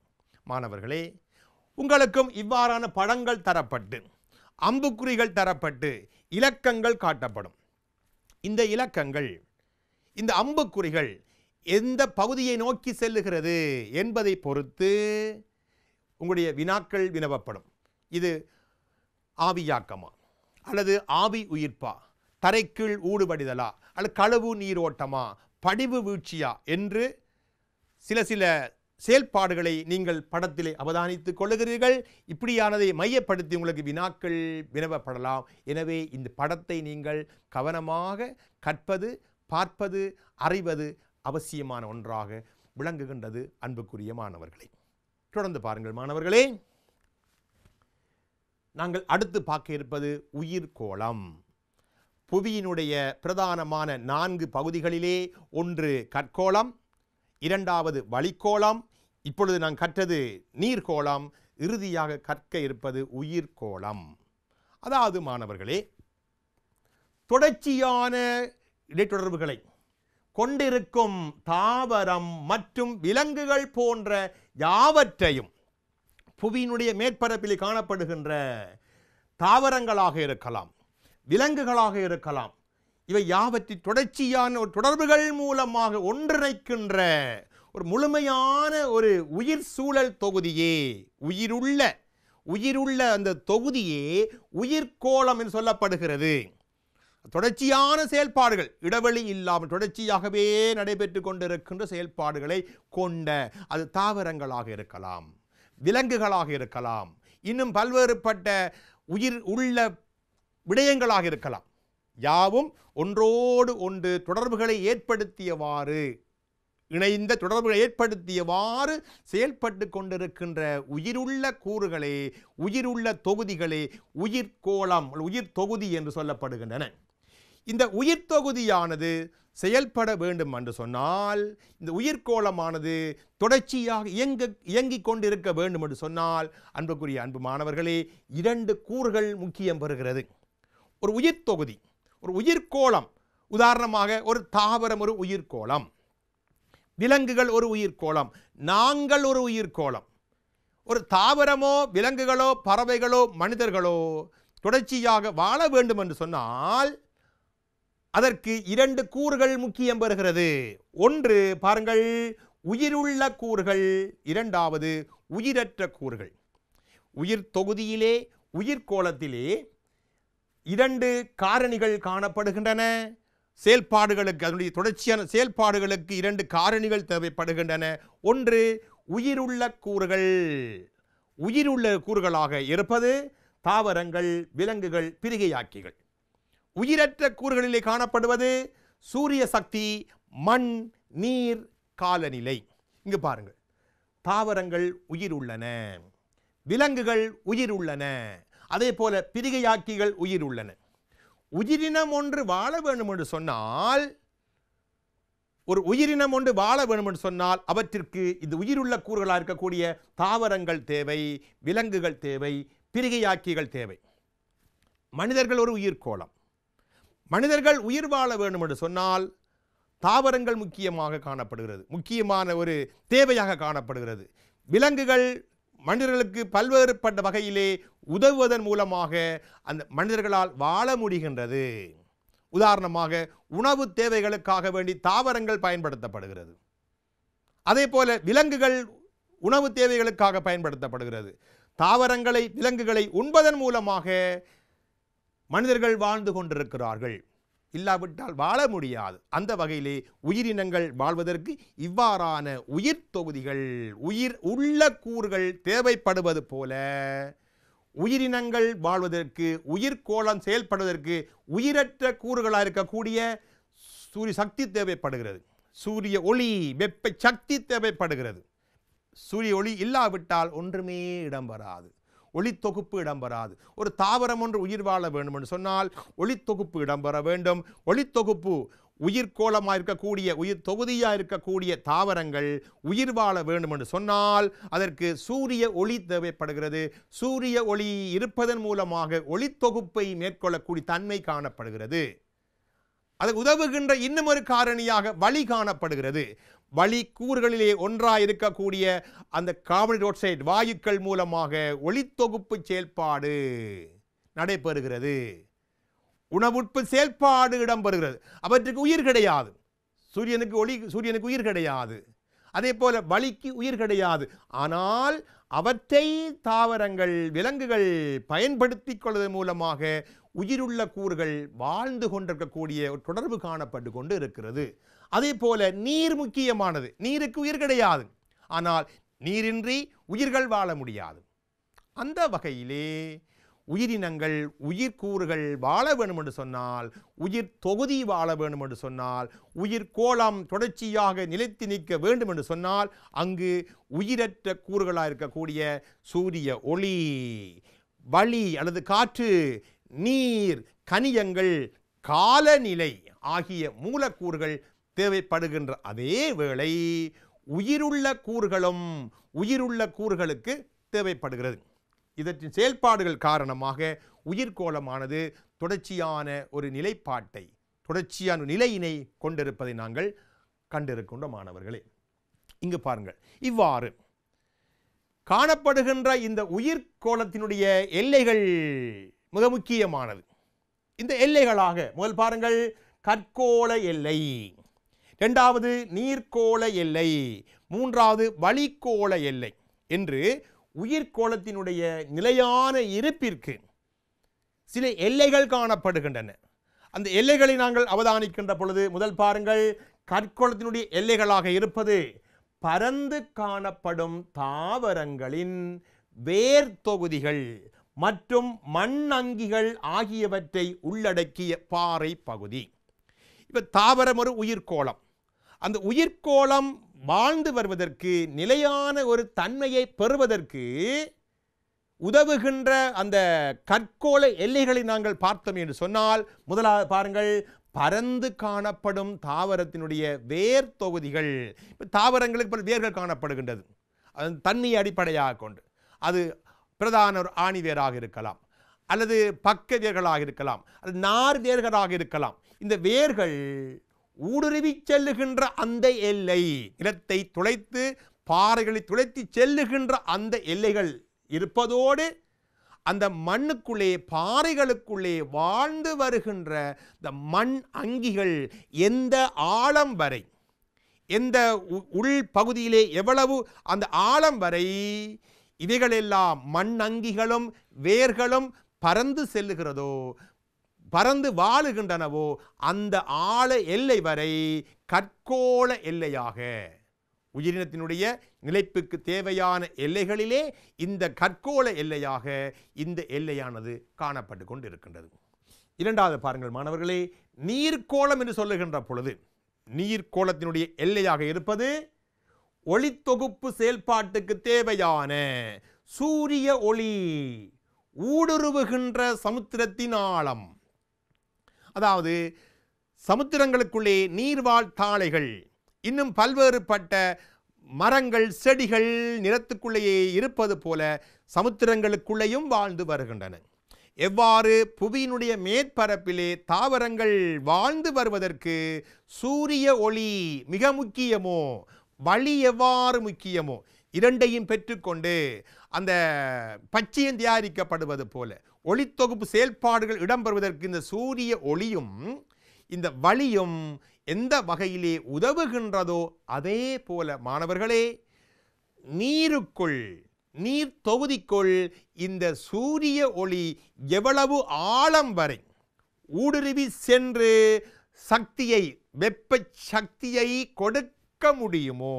மாணவர்களே உங்களுக்கும் இவ்வாறான படங்கள் தரப்பட்டு அம்புக்குறிகள் தரப்பட்டு இலக்கங்கள் காட்டப்படும் இந்த இலக்கங்கள் இந்த அம்புக்குறிகள் எந்த பகுதியை நோக்கி செல்லுகிறது என்பதை பொறுத்து உங்களுடைய வினாக்கள் வினவப்படும் இது ஆவியாக்கமா அல்லது ஆவி உயிர்ப்பா தரைக்குள் ஊடுபடிதலா அல்லது களவு நீரோட்டமா படிவு வீழ்ச்சியா என்று சில சில செயல்பாடுகளை நீங்கள் படத்திலே அவதானித்துக் கொள்ளுகிறீர்கள் இப்படியானதை மையப்படுத்தி உங்களுக்கு வினாக்கள் வினவப்படலாம் எனவே இந்த படத்தை நீங்கள் கவனமாக கற்பது பார்ப்பது அறிவது அவசியமான ஒன்றாக விளங்குகின்றது அன்புக்குரிய மாணவர்களே தொடர்ந்து பாருங்கள் மாணவர்களே நாங்கள் அடுத்து பார்க்க இருப்பது உயிர் கோளம் புவியினுடைய பிரதானமான நான்கு பகுதிகளிலே ஒன்று கற்கோளம் இரண்டாவது வழிக்கோளம் இப்பொழுது நான் கற்றது நீர்கோளம் இறுதியாக கற்க இருப்பது கோளம் அதாவது மாணவர்களே தொடர்ச்சியான இடைத்தொடர்புகளை கொண்டிருக்கும் தாவரம் மற்றும் விலங்குகள் போன்ற யாவற்றையும் புவியினுடைய மேற்பரப்பில் காணப்படுகின்ற தாவரங்களாக இருக்கலாம் விலங்குகளாக இருக்கலாம் இவை யாவற்றி தொடர்ச்சியான ஒரு தொடர்புகள் மூலமாக ஒன்றிணைக்கின்ற ஒரு முழுமையான ஒரு உயிர் சூழல் தொகுதியே உயிருள்ள உயிருள்ள அந்த தொகுதியே உயிர்கோளம் என்று சொல்லப்படுகிறது தொடர்ச்சியான செயல்பாடுகள் இடைவெளி இல்லாமல் தொடர்ச்சியாகவே நடைபெற்று கொண்டிருக்கின்ற செயல்பாடுகளை கொண்ட அது தாவரங்களாக இருக்கலாம் விலங்குகளாக இருக்கலாம் இன்னும் பல்வேறுபட்ட உயிர் உள்ள விடயங்களாக இருக்கலாம் யாவும் ஒன்றோடு ஒன்று தொடர்புகளை ஏற்படுத்தியவாறு இணைந்த தொடர்புகளை ஏற்படுத்தியவாறு செயல்பட்டு கொண்டிருக்கின்ற உயிருள்ள கூறுகளே உயிருள்ள தொகுதிகளே உயிர்கோளம் உயிர் தொகுதி என்று சொல்லப்படுகின்றன இந்த உயிர் தொகுதியானது செயல்பட வேண்டும் என்று சொன்னால் இந்த உயிர்கோளமானது தொடர்ச்சியாக இயங்க இயங்கிக் கொண்டிருக்க வேண்டும் என்று சொன்னால் அன்புக்குரிய அன்பு மாணவர்களே இரண்டு கூறுகள் முக்கியம் பெறுகிறது ஒரு உயிர் தொகுதி ஒரு உயிர்கோளம் உதாரணமாக ஒரு தாவரம் ஒரு உயிர்கோளம் விலங்குகள் ஒரு உயிர்கோளம் நாங்கள் ஒரு உயிர்கோளம் ஒரு தாவரமோ விலங்குகளோ பறவைகளோ மனிதர்களோ தொடர்ச்சியாக வாழ வேண்டும் என்று சொன்னால் அதற்கு இரண்டு கூறுகள் முக்கியம் பெறுகிறது ஒன்று பாருங்கள் உயிருள்ள கூறுகள் இரண்டாவது உயிரற்ற கூறுகள் உயிர் தொகுதியிலே உயிர்கோளத்திலே இரண்டு காரணிகள் காணப்படுகின்றன செயல்பாடுகளுக்கு அதனுடைய தொடர்ச்சியான செயல்பாடுகளுக்கு இரண்டு காரணிகள் தேவைப்படுகின்றன ஒன்று உயிருள்ள கூறுகள் உயிருள்ள கூறுகளாக இருப்பது தாவரங்கள் விலங்குகள் பிரிகையாக்கிகள் உயிரற்ற கூறுகளிலே காணப்படுவது சூரிய சக்தி மண் நீர் காலநிலை இங்கு பாருங்கள் தாவரங்கள் உயிர் உள்ளன விலங்குகள் உயிர் உள்ளன அதே போல பிரிகையாக்கிகள் உயிர் உள்ளன உயிரினம் ஒன்று வாழ வேண்டும் என்று சொன்னால் ஒரு உயிரினம் ஒன்று வாழ வேண்டும் என்று சொன்னால் அவற்றிற்கு இந்த உயிருள்ள கூறுகளாக இருக்கக்கூடிய தாவரங்கள் தேவை விலங்குகள் தேவை பிரிகையாக்கிகள் தேவை மனிதர்கள் ஒரு உயிர்கோளம் மனிதர்கள் உயிர் வாழ வேண்டும் என்று சொன்னால் தாவரங்கள் முக்கியமாக காணப்படுகிறது முக்கியமான ஒரு தேவையாக காணப்படுகிறது விலங்குகள் மனிதர்களுக்கு பல்வேறுபட்ட வகையிலே உதவுவதன் மூலமாக அந்த மனிதர்களால் வாழ முடிகின்றது உதாரணமாக உணவு தேவைகளுக்காக வேண்டி தாவரங்கள் பயன்படுத்தப்படுகிறது அதே போல விலங்குகள் உணவு தேவைகளுக்காக பயன்படுத்தப்படுகிறது தாவரங்களை விலங்குகளை உண்பதன் மூலமாக மனிதர்கள் வாழ்ந்து கொண்டிருக்கிறார்கள் இல்லாவிட்டால் வாழ முடியாது அந்த வகையிலே உயிரினங்கள் வாழ்வதற்கு இவ்வாறான உயிர் தொகுதிகள் உயிர் உள்ள கூறுகள் தேவைப்படுவது போல உயிரினங்கள் வாழ்வதற்கு உயிர்கோளம் செயல்படுவதற்கு உயிரற்ற கூறுகளாக இருக்கக்கூடிய சூரிய சக்தி தேவைப்படுகிறது சூரிய ஒளி வெப்ப சக்தி தேவைப்படுகிறது சூரிய ஒளி இல்லாவிட்டால் ஒன்றுமே இடம் வராது ஒளித்தொகுப்பு இடம்பெறாது ஒரு தாவரம் ஒன்று உயிர் வாழ வேண்டும் என்று சொன்னால் ஒளித்தொகுப்பு இடம்பெற வேண்டும் ஒளித்தொகுப்பு உயிர்கோளமாக இருக்கக்கூடிய உயிர் தொகுதியாக இருக்கக்கூடிய தாவரங்கள் உயிர் வாழ வேண்டும் என்று சொன்னால் அதற்கு சூரிய ஒளி தேவைப்படுகிறது சூரிய ஒளி இருப்பதன் மூலமாக ஒளித்தொகுப்பை மேற்கொள்ளக்கூடிய தன்மை காணப்படுகிறது அதற்கு உதவுகின்ற இன்னும் ஒரு காரணியாக வழி காணப்படுகிறது வழி கூறுகளிலே ஒன்றாக இருக்கக்கூடிய அந்த கார்பன் டை வாயுக்கள் மூலமாக ஒளித்தொகுப்பு செயல்பாடு நடைபெறுகிறது உணவுட்பு செயல்பாடு இடம்பெறுகிறது அவற்றுக்கு உயிர் கிடையாது சூரியனுக்கு ஒளி சூரியனுக்கு உயிர் கிடையாது அதே போல வலிக்கு உயிர் கிடையாது ஆனால் அவற்றை தாவரங்கள் விலங்குகள் பயன்படுத்தி கொள்வதன் மூலமாக உயிருள்ள கூறுகள் வாழ்ந்து கொண்டிருக்கக்கூடிய ஒரு தொடர்பு காணப்பட்டு கொண்டு இருக்கிறது அதே போல நீர் முக்கியமானது நீருக்கு உயிர் கிடையாது ஆனால் நீரின்றி உயிர்கள் வாழ முடியாது அந்த வகையிலே உயிரினங்கள் கூறுகள் வாழ வேணும் என்று சொன்னால் உயிர் தொகுதி வாழ வேண்டும் என்று சொன்னால் உயிர் கோலம் தொடர்ச்சியாக நிலைத்து நிற்க வேண்டும் என்று சொன்னால் அங்கு உயிரற்ற கூறுகளாக இருக்கக்கூடிய சூரிய ஒளி வழி அல்லது காற்று நீர் கனியங்கள் காலநிலை ஆகிய மூலக்கூறுகள் தேவைப்படுகின்ற அதே வேளை உயிருள்ள கூறுகளும் உயிருள்ள கூறுகளுக்கு தேவைப்படுகிறது இதற்றின் செயல்பாடுகள் காரணமாக உயிர்கோளமானது தொடர்ச்சியான ஒரு நிலைப்பாட்டை தொடர்ச்சியான நிலையினை கொண்டிருப்பதை நாங்கள் கண்டிருக்கின்ற மாணவர்களே இங்கு பாருங்கள் இவ்வாறு காணப்படுகின்ற இந்த உயிர்கோளத்தினுடைய எல்லைகள் மிக முக்கியமானது இந்த எல்லைகளாக முதல் பாருங்கள் கற்கோள எல்லை ரெண்டாவது நீர்கோள எல்லை மூன்றாவது வழிக்கோள எல்லை என்று உயிர்கோளத்தினுடைய நிலையான இருப்பிற்கு சில எல்லைகள் காணப்படுகின்றன அந்த எல்லைகளை நாங்கள் அவதானிக்கின்ற பொழுது முதல் பாருங்கள் கற்கோளத்தினுடைய எல்லைகளாக இருப்பது பரந்து காணப்படும் தாவரங்களின் வேர் தொகுதிகள் மற்றும் மண் அங்கிகள் ஆகியவற்றை உள்ளடக்கிய பாறை பகுதி இப்போ தாவரம் ஒரு உயிர்கோளம் அந்த உயிர்கோளம் வாழ்ந்து வருவதற்கு நிலையான ஒரு தன்மையை பெறுவதற்கு உதவுகின்ற அந்த கற்கோள எல்லைகளை நாங்கள் பார்த்தோம் என்று சொன்னால் முதலாவது பாருங்கள் பறந்து காணப்படும் தாவரத்தினுடைய வேர் தொகுதிகள் இப்போ தாவரங்களுக்கு பல வேர்கள் காணப்படுகின்றது அது தண்ணியை அடிப்படையாக கொண்டு அது பிரதான ஒரு ஆணிவேராக இருக்கலாம் அல்லது பக்க வேர்களாக இருக்கலாம் அல்லது நார் வேர்களாக இருக்கலாம் இந்த வேர்கள் ஊடுருவி செல்லுகின்ற அந்த எல்லை நிலத்தை துளைத்து பாறைகளை துளைத்து செல்லுகின்ற அந்த எல்லைகள் இருப்பதோடு அந்த மண்ணுக்குள்ளே பாறைகளுக்குள்ளே வாழ்ந்து வருகின்ற இந்த மண் அங்கிகள் எந்த ஆழம் வரை எந்த உள் பகுதியிலே எவ்வளவு அந்த ஆழம் வரை இவைகளெல்லாம் மண்ணங்கிகளும் வேர்களும் பறந்து செல்லுகிறதோ பறந்து வாழுகின்றனவோ அந்த ஆழ எல்லை வரை கற்கோள எல்லையாக உயிரினத்தினுடைய நிலைப்புக்கு தேவையான எல்லைகளிலே இந்த கற்கோள எல்லையாக இந்த எல்லையானது காணப்பட்டு கொண்டு இருக்கின்றது இரண்டாவது பாருங்கள் மாணவர்களே நீர்க்கோளம் என்று சொல்லுகின்ற பொழுது நீர்க்கோளத்தினுடைய எல்லையாக இருப்பது ஒளித்தொகுப்பு செயல்பாட்டுக்கு தேவையான சூரிய ஒளி ஊடுருவுகின்ற சமுத்திரத்தின் ஆழம் அதாவது சமுத்திரங்களுக்குள்ளே நீர்வாழ் தாளைகள் இன்னும் பல்வேறுபட்ட மரங்கள் செடிகள் நிறத்துக்குள்ளேயே இருப்பது போல சமுத்திரங்களுக்குள்ளேயும் வாழ்ந்து வருகின்றன எவ்வாறு புவியினுடைய மேற்பரப்பிலே தாவரங்கள் வாழ்ந்து வருவதற்கு சூரிய ஒளி மிக முக்கியமோ வழி எவ்வாறு முக்கியமோ இரண்டையும் பெற்றுக்கொண்டு அந்த பச்சையம் தயாரிக்கப்படுவது போல ஒளித்தொகுப்பு செயல்பாடுகள் இடம்பெறுவதற்கு இந்த சூரிய ஒளியும் இந்த வழியும் எந்த வகையிலே உதவுகின்றதோ அதே போல மாணவர்களே நீருக்குள் நீர் தொகுதிக்குள் இந்த சூரிய ஒளி எவ்வளவு ஆழம் வரை ஊடுருவி சென்று சக்தியை வெப்ப சக்தியை கொடுக்க முடியுமோ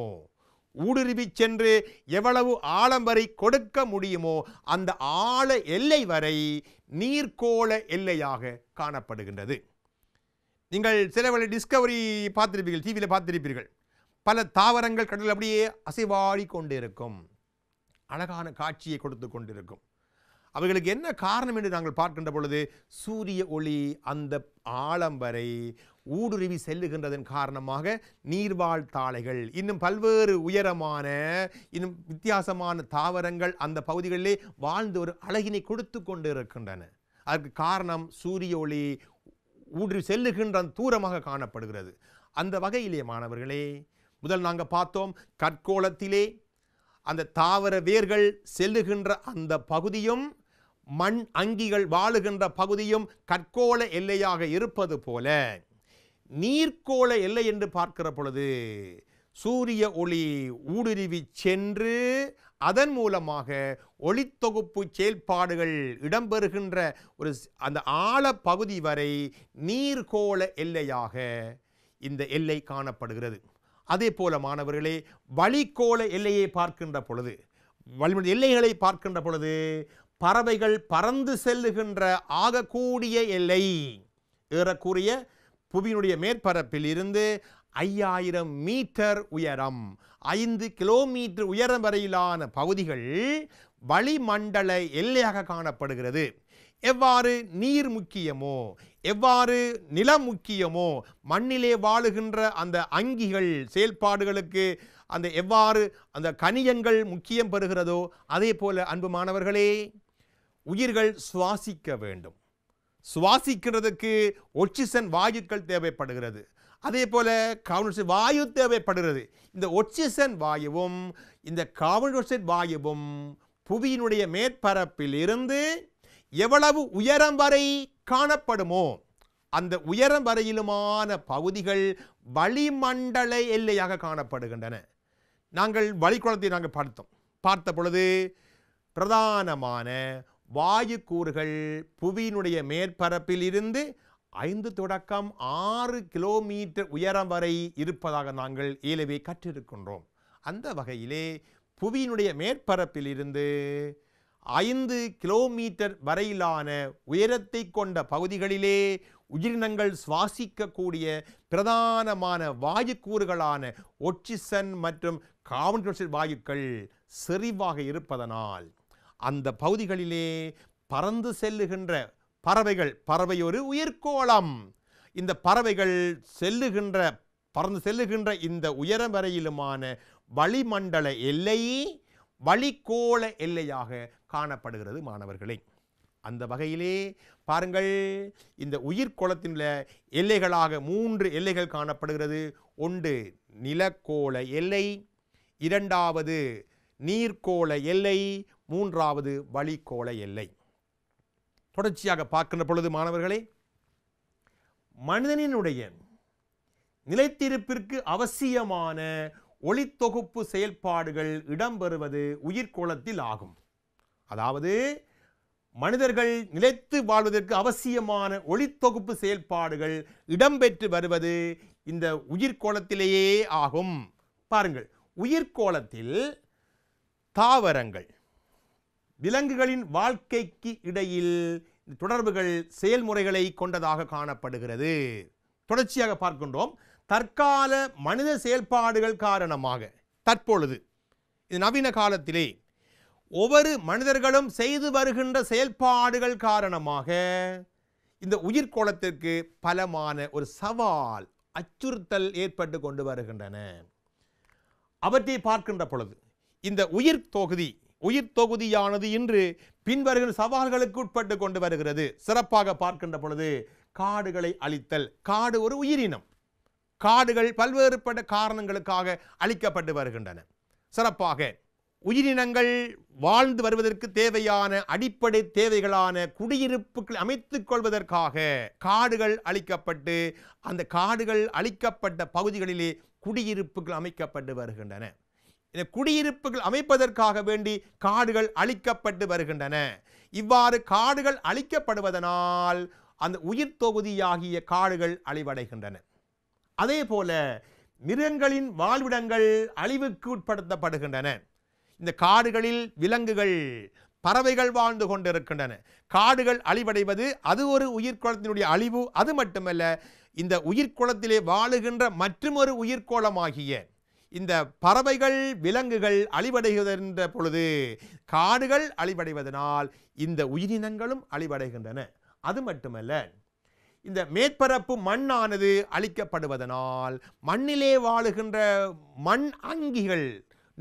ஊடுருவி சென்று எவ்வளவு வரை கொடுக்க முடியுமோ அந்த ஆழ எல்லை வரை நீர்கோள எல்லையாக காணப்படுகின்றது நீங்கள் சில வழி டிஸ்கவரி பார்த்திருப்பீர்கள் டிவியில் பார்த்திருப்பீர்கள் பல தாவரங்கள் கடலில் அப்படியே அசைவாடி கொண்டிருக்கும் அழகான காட்சியை கொடுத்து கொண்டிருக்கும் அவைகளுக்கு என்ன காரணம் என்று நாங்கள் பார்க்கின்ற பொழுது சூரிய ஒளி அந்த ஆழம் வரை ஊடுருவி செல்லுகின்றதன் காரணமாக நீர்வாழ் தாளைகள் இன்னும் பல்வேறு உயரமான இன்னும் வித்தியாசமான தாவரங்கள் அந்த பகுதிகளிலே வாழ்ந்து ஒரு அழகினை கொடுத்து கொண்டு இருக்கின்றன அதற்கு காரணம் சூரிய ஒளி ஊடுருவி செல்லுகின்ற தூரமாக காணப்படுகிறது அந்த வகையிலே மாணவர்களே முதல் நாங்கள் பார்த்தோம் கற்கோளத்திலே அந்த தாவர வேர்கள் செல்லுகின்ற அந்த பகுதியும் மண் அங்கிகள் வாழுகின்ற பகுதியும் கற்கோள எல்லையாக இருப்பது போல நீர்க்கோள எல்லை என்று பார்க்கிற பொழுது சூரிய ஒளி ஊடுருவி சென்று அதன் மூலமாக ஒளித்தொகுப்பு செயல்பாடுகள் இடம்பெறுகின்ற ஒரு அந்த ஆழ பகுதி வரை நீர்கோள எல்லையாக இந்த எல்லை காணப்படுகிறது அதே போல மாணவர்களே வழிகோள எல்லையை பார்க்கின்ற பொழுது வழிமுறை எல்லைகளை பார்க்கின்ற பொழுது பறவைகள் பறந்து செல்லுகின்ற ஆகக்கூடிய எல்லை ஏறக்கூடிய புவியினுடைய மேற்பரப்பில் இருந்து ஐயாயிரம் மீட்டர் உயரம் ஐந்து கிலோமீட்டர் உயரம் வரையிலான பகுதிகள் வளிமண்டல எல்லையாக காணப்படுகிறது எவ்வாறு நீர் முக்கியமோ எவ்வாறு நிலம் முக்கியமோ மண்ணிலே வாழுகின்ற அந்த அங்கிகள் செயல்பாடுகளுக்கு அந்த எவ்வாறு அந்த கனியங்கள் முக்கியம் பெறுகிறதோ அதே போல அன்பு மாணவர்களே உயிர்கள் சுவாசிக்க வேண்டும் சுவாசிக்கிறதுக்கு ஒட்சிசன் வாயுக்கள் தேவைப்படுகிறது அதே போல் கார்பன் வாயு தேவைப்படுகிறது இந்த ஒட்சிசன் வாயுவும் இந்த கார்பன் வாயுவும் புவியினுடைய மேற்பரப்பில் இருந்து எவ்வளவு உயரம் வரை காணப்படுமோ அந்த உயரம் வரையிலுமான பகுதிகள் வளிமண்டல எல்லையாக காணப்படுகின்றன நாங்கள் வழிகுளத்தை நாங்கள் பார்த்தோம் பார்த்த பொழுது பிரதானமான வாயு கூறுகள் புவியினுடைய மேற்பரப்பில் இருந்து ஐந்து தொடக்கம் ஆறு கிலோமீட்டர் உயரம் வரை இருப்பதாக நாங்கள் ஏலவே கற்றிருக்கின்றோம் அந்த வகையிலே புவியினுடைய மேற்பரப்பில் இருந்து ஐந்து கிலோமீட்டர் வரையிலான உயரத்தை கொண்ட பகுதிகளிலே உயிரினங்கள் சுவாசிக்கக்கூடிய பிரதானமான வாயுக்கூறுகளான ஒட்சிசன் மற்றும் கார்பன் டை ஆக்சைடு வாயுக்கள் செறிவாக இருப்பதனால் அந்த பகுதிகளிலே பறந்து செல்லுகின்ற பறவைகள் பறவை ஒரு உயிர்கோளம் இந்த பறவைகள் செல்லுகின்ற பறந்து செல்லுகின்ற இந்த உயரம் வரையிலுமான வளிமண்டல எல்லை வளிக்கோள எல்லையாக காணப்படுகிறது மாணவர்களே அந்த வகையிலே பாருங்கள் இந்த உயிர்கோளத்தின் எல்லைகளாக மூன்று எல்லைகள் காணப்படுகிறது ஒன்று நிலக்கோள எல்லை இரண்டாவது நீர்க்கோள எல்லை மூன்றாவது வழிகோள எல்லை தொடர்ச்சியாக பார்க்கின்ற பொழுது மாணவர்களே மனிதனினுடைய நிலைத்திருப்பிற்கு அவசியமான ஒளித்தொகுப்பு செயல்பாடுகள் இடம்பெறுவது உயிர்கோளத்தில் ஆகும் அதாவது மனிதர்கள் நிலைத்து வாழ்வதற்கு அவசியமான ஒளித்தொகுப்பு செயல்பாடுகள் இடம்பெற்று வருவது இந்த உயிர்கோளத்திலேயே ஆகும் பாருங்கள் உயிர்கோளத்தில் தாவரங்கள் விலங்குகளின் வாழ்க்கைக்கு இடையில் தொடர்புகள் செயல்முறைகளை கொண்டதாக காணப்படுகிறது தொடர்ச்சியாக பார்க்கின்றோம் தற்கால மனித செயல்பாடுகள் காரணமாக தற்பொழுது இது நவீன காலத்திலே ஒவ்வொரு மனிதர்களும் செய்து வருகின்ற செயல்பாடுகள் காரணமாக இந்த உயிர்கோளத்திற்கு பலமான ஒரு சவால் அச்சுறுத்தல் ஏற்பட்டு கொண்டு வருகின்றன அவற்றை பார்க்கின்ற பொழுது இந்த உயிர் தொகுதி உயிர் தொகுதியானது இன்று பின்வருகிற சவால்களுக்கு உட்பட்டு கொண்டு வருகிறது சிறப்பாக பார்க்கின்ற பொழுது காடுகளை அழித்தல் காடு ஒரு உயிரினம் காடுகள் பல்வேறுபட்ட காரணங்களுக்காக அழிக்கப்பட்டு வருகின்றன சிறப்பாக உயிரினங்கள் வாழ்ந்து வருவதற்கு தேவையான அடிப்படை தேவைகளான குடியிருப்புகள் அமைத்துக் கொள்வதற்காக காடுகள் அழிக்கப்பட்டு அந்த காடுகள் அழிக்கப்பட்ட பகுதிகளிலே குடியிருப்புகள் அமைக்கப்பட்டு வருகின்றன இந்த குடியிருப்புகள் அமைப்பதற்காக வேண்டி காடுகள் அழிக்கப்பட்டு வருகின்றன இவ்வாறு காடுகள் அழிக்கப்படுவதனால் அந்த உயிர் தொகுதியாகிய காடுகள் அழிவடைகின்றன அதே போல மிருகங்களின் வாழ்விடங்கள் அழிவுக்கு உட்படுத்தப்படுகின்றன இந்த காடுகளில் விலங்குகள் பறவைகள் வாழ்ந்து கொண்டிருக்கின்றன காடுகள் அழிவடைவது அது ஒரு உயிர்கோளத்தினுடைய அழிவு அது மட்டுமல்ல இந்த உயிர்கோளத்திலே வாழுகின்ற மற்றும் ஒரு உயிர்கோளமாகிய இந்த பறவைகள் விலங்குகள் அழிவடைகின்ற பொழுது காடுகள் அழிவடைவதனால் இந்த உயிரினங்களும் அழிவடைகின்றன அது மட்டுமல்ல இந்த மேற்பரப்பு மண்ணானது அழிக்கப்படுவதனால் மண்ணிலே வாழுகின்ற மண் அங்கிகள்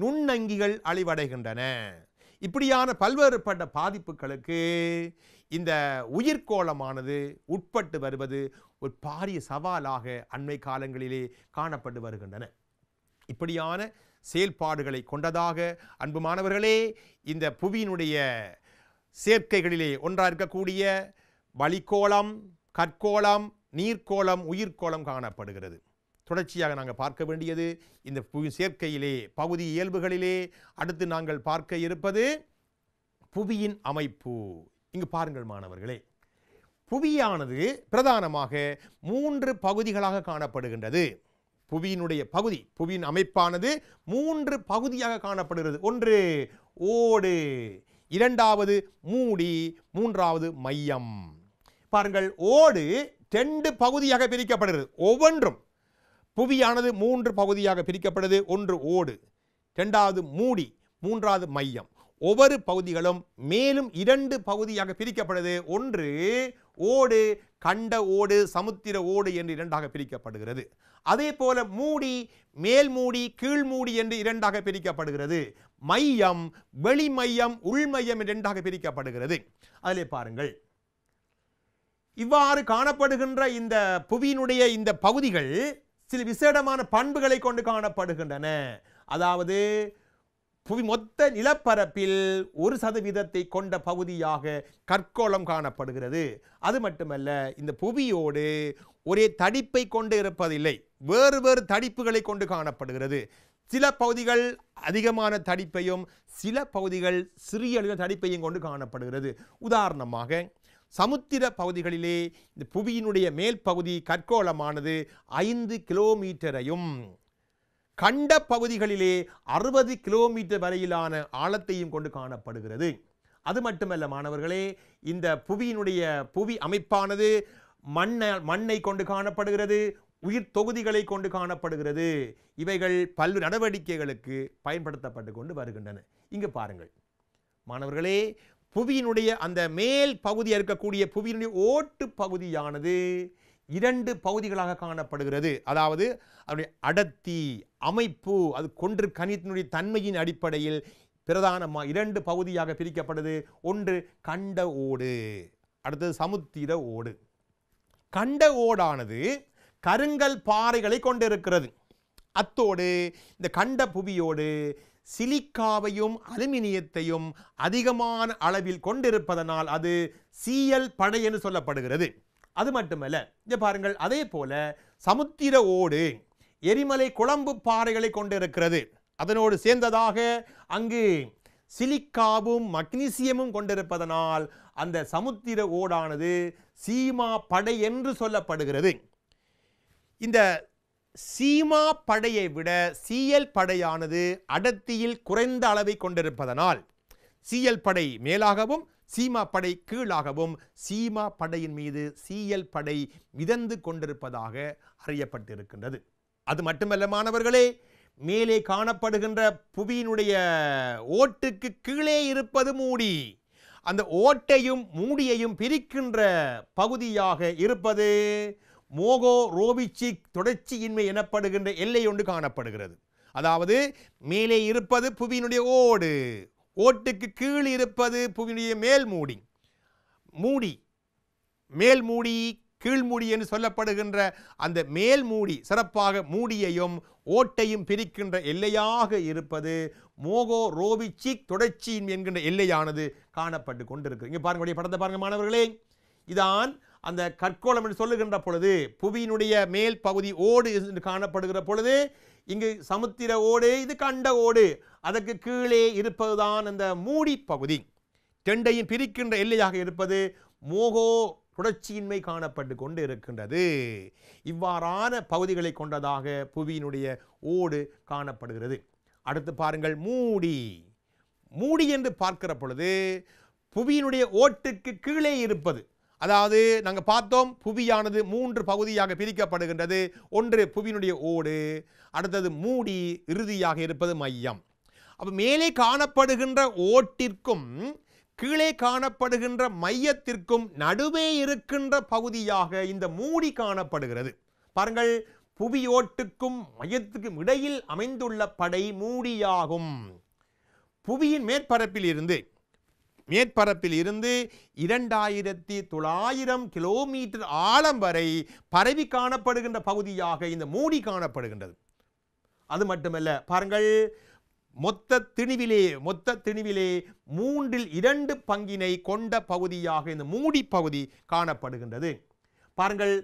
நுண்ணங்கிகள் அழிவடைகின்றன இப்படியான பல்வேறுபட்ட பாதிப்புகளுக்கு இந்த உயிர்கோளமானது உட்பட்டு வருவது ஒரு பாரிய சவாலாக அண்மை காலங்களிலே காணப்பட்டு வருகின்றன இப்படியான செயல்பாடுகளை கொண்டதாக அன்பு மாணவர்களே இந்த புவியினுடைய சேர்க்கைகளிலே ஒன்றாக இருக்கக்கூடிய வழிக்கோளம் கற்கோளம் நீர்க்கோளம் உயிர்கோளம் காணப்படுகிறது தொடர்ச்சியாக நாங்கள் பார்க்க வேண்டியது இந்த புவி சேர்க்கையிலே பகுதி இயல்புகளிலே அடுத்து நாங்கள் பார்க்க இருப்பது புவியின் அமைப்பு இங்கு பாருங்கள் மாணவர்களே புவியானது பிரதானமாக மூன்று பகுதிகளாக காணப்படுகின்றது புவியினுடைய பகுதி புவியின் அமைப்பானது மூன்று பகுதியாக காணப்படுகிறது ஒன்று ஓடு இரண்டாவது மூடி மூன்றாவது மையம் பாருங்கள் ஓடு ரெண்டு பகுதியாக பிரிக்கப்படுகிறது ஒவ்வொன்றும் புவியானது மூன்று பகுதியாக பிரிக்கப்படுது ஒன்று ஓடு ரெண்டாவது மூடி மூன்றாவது மையம் ஒவ்வொரு பகுதிகளும் மேலும் இரண்டு பகுதியாக பிரிக்கப்படுது ஒன்று ஓடு கண்ட ஓடு சமுத்திர ஓடு என்று இரண்டாக பிரிக்கப்படுகிறது அதே போல மூடி மேல் மூடி கீழ் மூடி என்று இரண்டாக பிரிக்கப்படுகிறது மையம் வெளி மையம் உள்மையம் இரண்டாக பிரிக்கப்படுகிறது அதிலே பாருங்கள் இவ்வாறு காணப்படுகின்ற இந்த புவியினுடைய இந்த பகுதிகள் சில விசேடமான பண்புகளை கொண்டு காணப்படுகின்றன அதாவது புவி மொத்த நிலப்பரப்பில் ஒரு சதவீதத்தை கொண்ட பகுதியாக கற்கோளம் காணப்படுகிறது அது மட்டுமல்ல இந்த புவியோடு ஒரே தடிப்பை கொண்டு இருப்பதில்லை வேறு வேறு தடிப்புகளை கொண்டு காணப்படுகிறது சில பகுதிகள் அதிகமான தடிப்பையும் சில பகுதிகள் சிறிய அளவில் தடிப்பையும் கொண்டு காணப்படுகிறது உதாரணமாக சமுத்திர பகுதிகளிலே இந்த புவியினுடைய மேல் பகுதி கற்கோளமானது ஐந்து கிலோமீட்டரையும் கண்ட பகுதிகளிலே அறுபது கிலோமீட்டர் வரையிலான ஆழத்தையும் கொண்டு காணப்படுகிறது அது மட்டுமல்ல மாணவர்களே இந்த புவியினுடைய புவி அமைப்பானது மண்ணை மண்ணை கொண்டு காணப்படுகிறது உயிர் தொகுதிகளை கொண்டு காணப்படுகிறது இவைகள் பல்வேறு நடவடிக்கைகளுக்கு பயன்படுத்தப்பட்டு கொண்டு வருகின்றன இங்கு பாருங்கள் மாணவர்களே புவியினுடைய அந்த மேல் பகுதியாக இருக்கக்கூடிய புவியினுடைய ஓட்டு பகுதியானது இரண்டு பகுதிகளாக காணப்படுகிறது அதாவது அதனுடைய அடர்த்தி அமைப்பு அது கொன்று கணித்தினுடைய தன்மையின் அடிப்படையில் பிரதானமாக இரண்டு பகுதியாக பிரிக்கப்படுது ஒன்று கண்ட ஓடு அடுத்தது சமுத்திர ஓடு கண்ட ஓடானது கருங்கல் பாறைகளை கொண்டிருக்கிறது அத்தோடு இந்த கண்ட புவியோடு சிலிக்காவையும் அலுமினியத்தையும் அதிகமான அளவில் கொண்டிருப்பதனால் அது சீயல் படை என்று சொல்லப்படுகிறது அது மட்டுமல்ல இதை பாருங்கள் அதே போல சமுத்திர ஓடு எரிமலை குழம்பு பாறைகளை கொண்டிருக்கிறது அதனோடு சேர்ந்ததாக அங்கு சிலிக்காவும் மக்னீசியமும் கொண்டிருப்பதனால் அந்த சமுத்திர ஓடானது சீமா படை என்று சொல்லப்படுகிறது இந்த சீமா படையை விட சீயல் படையானது அடர்த்தியில் குறைந்த அளவை கொண்டிருப்பதனால் சீயல் படை மேலாகவும் சீமா படை கீழாகவும் சீமா படையின் மீது சீயல் படை மிதந்து கொண்டிருப்பதாக அறியப்பட்டிருக்கின்றது அது மட்டுமல்ல மாணவர்களே மேலே காணப்படுகின்ற புவியினுடைய ஓட்டுக்கு கீழே இருப்பது மூடி அந்த ஓட்டையும் மூடியையும் பிரிக்கின்ற பகுதியாக இருப்பது மோகோ ரோபிச்சி தொடர்ச்சியின்மை எனப்படுகின்ற எல்லை ஒன்று காணப்படுகிறது அதாவது மேலே இருப்பது புவியினுடைய ஓடு ஓட்டுக்கு கீழ் இருப்பது புவியினுடைய மேல் மூடி மூடி மேல் மூடி கீழ் மூடி என்று சொல்லப்படுகின்ற அந்த மேல் மூடி சிறப்பாக மூடியையும் ஓட்டையும் பிரிக்கின்ற எல்லையாக இருப்பது மோகோ ரோவிச்சிக் தொடர்ச்சி என்கின்ற எல்லையானது காணப்பட்டு கொண்டிருக்கு இங்கே பாருங்களுடைய படத்தை பாருங்க மாணவர்களே இதான் அந்த கற்கோளம் என்று சொல்லுகின்ற பொழுது புவியினுடைய மேல் பகுதி ஓடு என்று காணப்படுகிற பொழுது இங்கு சமுத்திர ஓடு இது கண்ட ஓடு அதற்கு கீழே இருப்பதுதான் அந்த மூடி பகுதி தெண்டையின் பிரிக்கின்ற எல்லையாக இருப்பது மோகோ தொடர்ச்சியின்மை காணப்பட்டு கொண்டு இருக்கின்றது இவ்வாறான பகுதிகளை கொண்டதாக புவியினுடைய ஓடு காணப்படுகிறது அடுத்து பாருங்கள் மூடி மூடி என்று பார்க்கிற பொழுது புவியினுடைய ஓட்டுக்கு கீழே இருப்பது அதாவது நாங்கள் பார்த்தோம் புவியானது மூன்று பகுதியாக பிரிக்கப்படுகின்றது ஒன்று புவியினுடைய ஓடு அடுத்தது மூடி இறுதியாக இருப்பது மையம் அப்போ மேலே காணப்படுகின்ற ஓட்டிற்கும் கீழே காணப்படுகின்ற மையத்திற்கும் நடுவே இருக்கின்ற பகுதியாக இந்த மூடி காணப்படுகிறது பாருங்கள் புவியோட்டுக்கும் மையத்துக்கும் இடையில் அமைந்துள்ள படை மூடியாகும் புவியின் மேற்பரப்பில் இருந்து மேற்பரப்பில் இருந்து இரண்டாயிரத்தி தொள்ளாயிரம் கிலோமீட்டர் ஆழம் வரை பரவி காணப்படுகின்ற பகுதியாக இந்த மூடி காணப்படுகின்றது அது மட்டுமல்ல பாருங்கள் மொத்த திணிவிலே மொத்த திணிவிலே மூன்றில் இரண்டு பங்கினை கொண்ட பகுதியாக இந்த மூடி பகுதி காணப்படுகின்றது பாருங்கள்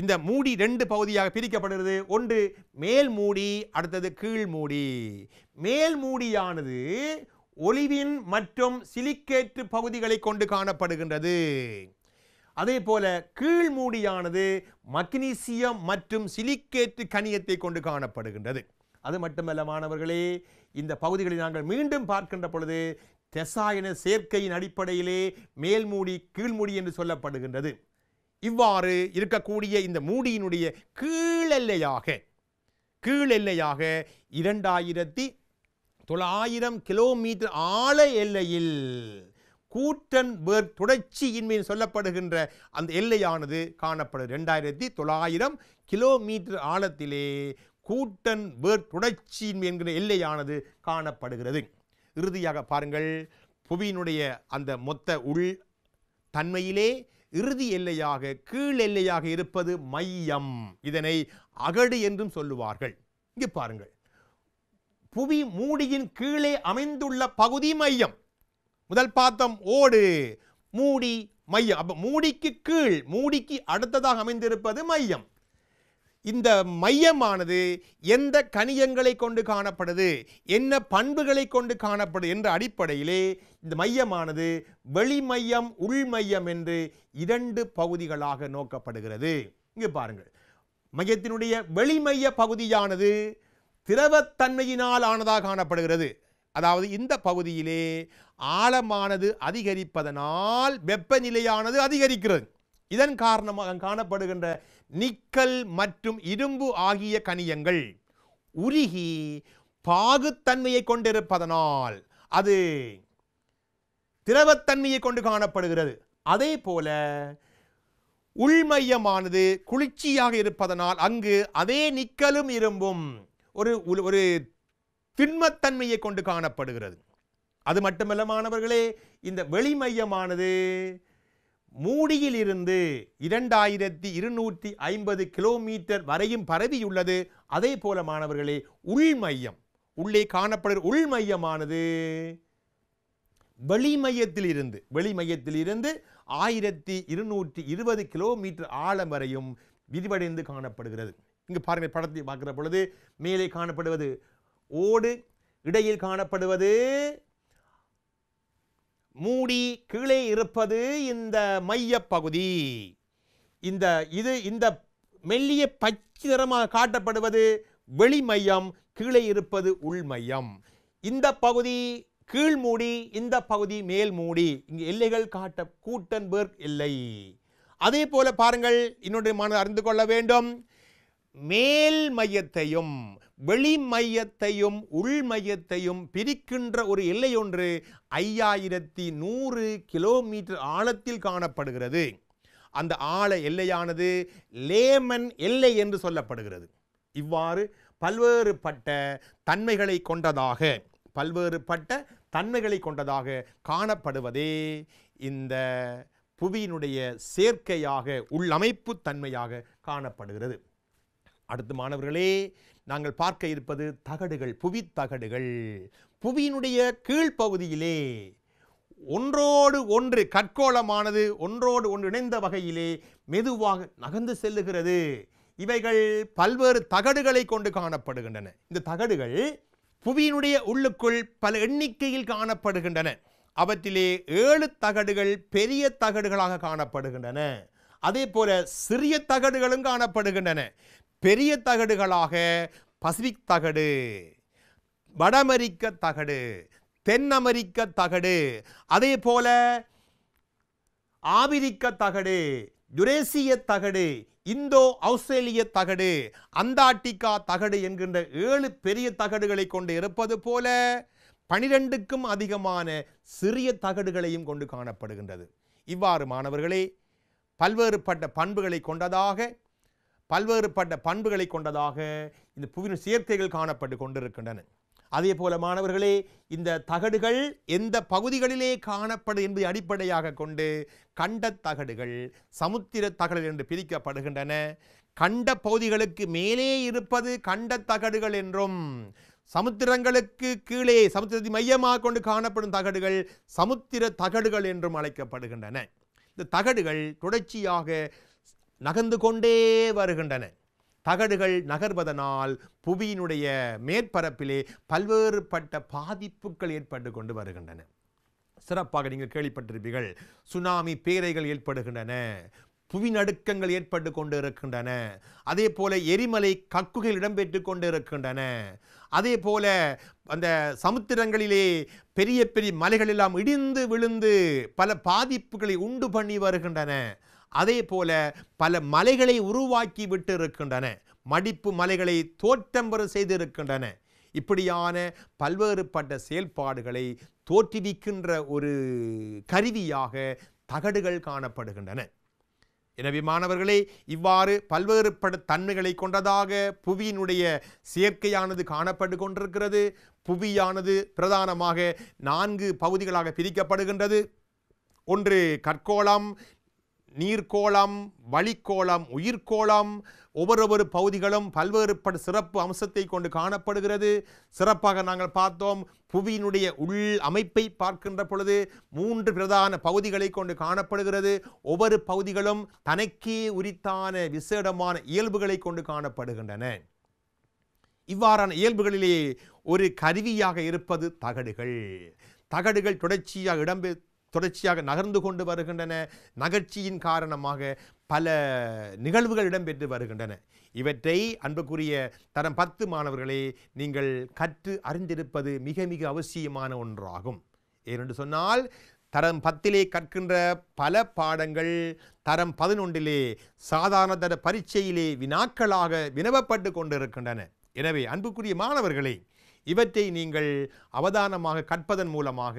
இந்த மூடி ரெண்டு பகுதியாக பிரிக்கப்படுகிறது ஒன்று மேல் மூடி அடுத்தது கீழ் மூடி மேல் மூடியானது ஒளிவின் மற்றும் சிலிக்கேற்று பகுதிகளை கொண்டு காணப்படுகின்றது அதே போல கீழ்மூடியானது மக்னீசியம் மற்றும் சிலிக்கேற்று கனியத்தை கொண்டு காணப்படுகின்றது அது மட்டுமல்ல மாணவர்களே இந்த பகுதிகளை நாங்கள் மீண்டும் பார்க்கின்ற பொழுது தெசாயன சேர்க்கையின் அடிப்படையிலே மேல்மூடி கீழ்மூடி என்று சொல்லப்படுகின்றது இவ்வாறு இருக்கக்கூடிய இந்த மூடியினுடைய கீழெல்லையாக கீழெல்லையாக இரண்டாயிரத்தி தொள்ளாயிரம் கிலோமீட்டர் ஆழ எல்லையில் வேர் தொடர்ச்சி இன்மையின் சொல்லப்படுகின்ற அந்த எல்லையானது காணப்படுது ரெண்டாயிரத்தி தொள்ளாயிரம் கிலோமீட்டர் ஆழத்திலே வேர் தொடர்ச்சியின்மை என்கிற எல்லையானது காணப்படுகிறது இறுதியாக பாருங்கள் புவியினுடைய அந்த மொத்த உள் தன்மையிலே இறுதி எல்லையாக கீழ் எல்லையாக இருப்பது மையம் இதனை அகடு என்றும் சொல்லுவார்கள் இங்கே பாருங்கள் புவி மூடியின் கீழே அமைந்துள்ள பகுதி மையம் முதல் பாத்தம் ஓடு மூடி மையம் அப்போ மூடிக்கு கீழ் மூடிக்கு அடுத்ததாக அமைந்திருப்பது மையம் இந்த மையமானது எந்த கணியங்களை கொண்டு காணப்படுது என்ன பண்புகளை கொண்டு காணப்படுது என்ற அடிப்படையிலே இந்த மையமானது வெளிமையம் உள்மையம் என்று இரண்டு பகுதிகளாக நோக்கப்படுகிறது இங்கே பாருங்கள் மையத்தினுடைய வெளிமைய பகுதியானது திரவத்தன்மையினால் ஆனதாக காணப்படுகிறது அதாவது இந்த பகுதியிலே ஆழமானது அதிகரிப்பதனால் வெப்பநிலையானது அதிகரிக்கிறது இதன் காரணமாக காணப்படுகின்ற நிக்கல் மற்றும் இரும்பு ஆகிய கனியங்கள் உருகி பாகுத்தன்மையை கொண்டிருப்பதனால் அது திரவத்தன்மையை கொண்டு காணப்படுகிறது அதே போல உள்மையமானது குளிர்ச்சியாக இருப்பதனால் அங்கு அதே நிக்கலும் இரும்பும் ஒரு ஒரு திண்மத்தன்மையை கொண்டு காணப்படுகிறது அது மட்டுமல்ல மாணவர்களே இந்த வெளிமையமானது மூடியிலிருந்து இரண்டாயிரத்தி இருநூற்றி ஐம்பது கிலோமீட்டர் வரையும் பரவியுள்ளது அதே போல மாணவர்களே உள்மையம் உள்ளே காணப்படுகிற உள்மையமானது வெளிமையத்தில் இருந்து ஆயிரத்தி இருநூற்றி இருபது கிலோமீட்டர் ஆழம் வரையும் விரிவடைந்து காணப்படுகிறது இங்கு பாருங்கள் படத்தை பார்க்குற பொழுது மேலே காணப்படுவது ஓடு இடையில் காணப்படுவது மூடி கீழே இருப்பது இந்த மைய பகுதி இந்த இது இந்த மெல்லிய பச்சை நிறமாக காட்டப்படுவது வெளிமையம் கீழே இருப்பது உள்மையம் இந்த பகுதி கீழ் மூடி இந்த பகுதி மேல் மூடி இங்கு எல்லைகள் காட்ட கூட்டன்பேர்க் இல்லை அதே போல பாருங்கள் இன்னொன்று மன அறிந்து கொள்ள வேண்டும் மேல் மையத்தையும் வெளி மையத்தையும் உள் மையத்தையும் பிரிக்கின்ற ஒரு எல்லை ஒன்று ஐயாயிரத்தி நூறு கிலோமீட்டர் ஆழத்தில் காணப்படுகிறது அந்த ஆழ எல்லையானது லேமன் எல்லை என்று சொல்லப்படுகிறது இவ்வாறு பல்வேறுபட்ட தன்மைகளை கொண்டதாக பல்வேறுபட்ட தன்மைகளை கொண்டதாக காணப்படுவதே இந்த புவியினுடைய சேர்க்கையாக உள்ளமைப்பு தன்மையாக காணப்படுகிறது அடுத்து மாணவர்களே நாங்கள் பார்க்க இருப்பது தகடுகள் புவி தகடுகள் புவியினுடைய கீழ்ப்பகுதியிலே ஒன்றோடு ஒன்று கற்கோளமானது ஒன்றோடு ஒன்று இணைந்த வகையிலே மெதுவாக நகர்ந்து செல்லுகிறது இவைகள் பல்வேறு தகடுகளை கொண்டு காணப்படுகின்றன இந்த தகடுகள் புவியினுடைய உள்ளுக்குள் பல எண்ணிக்கையில் காணப்படுகின்றன அவற்றிலே ஏழு தகடுகள் பெரிய தகடுகளாக காணப்படுகின்றன அதே போல சிறிய தகடுகளும் காணப்படுகின்றன பெரிய தகடுகளாக பசிபிக் தகடு வட அமெரிக்க தகடு தென் அமெரிக்க தகடு அதே போல ஆபிரிக்க தகடு யுரேசிய தகடு இந்தோ ஆஸ்திரேலிய தகடு அந்தார்டிகா தகடு என்கின்ற ஏழு பெரிய தகடுகளை கொண்டு இருப்பது போல பனிரெண்டுக்கும் அதிகமான சிறிய தகடுகளையும் கொண்டு காணப்படுகின்றது இவ்வாறு மாணவர்களே பல்வேறுபட்ட பண்புகளை கொண்டதாக பல்வேறு பட்ட பண்புகளை கொண்டதாக இந்த புவியின் சேர்க்கைகள் காணப்பட்டு கொண்டிருக்கின்றன அதே போல மாணவர்களே இந்த தகடுகள் எந்த பகுதிகளிலே காணப்படும் என்பதை அடிப்படையாக கொண்டு கண்ட தகடுகள் சமுத்திர தகடுகள் என்று பிரிக்கப்படுகின்றன கண்ட பகுதிகளுக்கு மேலே இருப்பது கண்ட தகடுகள் என்றும் சமுத்திரங்களுக்கு கீழே சமுத்திரத்தை மையமாக கொண்டு காணப்படும் தகடுகள் சமுத்திர தகடுகள் என்றும் அழைக்கப்படுகின்றன இந்த தகடுகள் தொடர்ச்சியாக நகர்ந்து கொண்டே வருகின்றன தகடுகள் நகர்வதனால் புவியினுடைய மேற்பரப்பிலே பல்வேறுபட்ட பாதிப்புகள் ஏற்பட்டு கொண்டு வருகின்றன சிறப்பாக நீங்கள் கேள்விப்பட்டிருப்பீர்கள் சுனாமி பேரைகள் ஏற்படுகின்றன புவி நடுக்கங்கள் ஏற்பட்டு கொண்டு இருக்கின்றன அதே போல எரிமலை கக்குகள் இடம்பெற்று கொண்டு இருக்கின்றன அதே போல அந்த சமுத்திரங்களிலே பெரிய பெரிய மலைகள் எல்லாம் இடிந்து விழுந்து பல பாதிப்புகளை உண்டு பண்ணி வருகின்றன அதே போல பல மலைகளை உருவாக்கி விட்டிருக்கின்றன மடிப்பு மலைகளை தோற்றம்பெற செய்திருக்கின்றன இப்படியான பல்வேறுபட்ட செயல்பாடுகளை தோற்றுவிக்கின்ற ஒரு கருவியாக தகடுகள் காணப்படுகின்றன எனவே மாணவர்களே இவ்வாறு பல்வேறுபட்ட தன்மைகளை கொண்டதாக புவியினுடைய சேர்க்கையானது காணப்பட்டு கொண்டிருக்கிறது புவியானது பிரதானமாக நான்கு பகுதிகளாக பிரிக்கப்படுகின்றது ஒன்று கற்கோளம் நீர்க்கோளம் வழிக்கோளம் உயிர்கோளம் ஒவ்வொரு பகுதிகளும் பல்வேறுபட்ட சிறப்பு அம்சத்தை கொண்டு காணப்படுகிறது சிறப்பாக நாங்கள் பார்த்தோம் புவியினுடைய உள் அமைப்பை பார்க்கின்ற பொழுது மூன்று பிரதான பகுதிகளை கொண்டு காணப்படுகிறது ஒவ்வொரு பகுதிகளும் தனக்கே உரித்தான விசேடமான இயல்புகளை கொண்டு காணப்படுகின்றன இவ்வாறான இயல்புகளிலே ஒரு கருவியாக இருப்பது தகடுகள் தகடுகள் தொடர்ச்சியாக இடம்பெற்று தொடர்ச்சியாக நகர்ந்து கொண்டு வருகின்றன நகர்ச்சியின் காரணமாக பல நிகழ்வுகள் இடம்பெற்று வருகின்றன இவற்றை அன்புக்குரிய தரம் பத்து மாணவர்களே நீங்கள் கற்று அறிந்திருப்பது மிக மிக அவசியமான ஒன்றாகும் ஏனென்று சொன்னால் தரம் பத்திலே கற்கின்ற பல பாடங்கள் தரம் பதினொன்றிலே சாதாரண தர பரீட்சையிலே வினாக்களாக வினவப்பட்டு கொண்டிருக்கின்றன எனவே அன்புக்குரிய மாணவர்களே இவற்றை நீங்கள் அவதானமாக கற்பதன் மூலமாக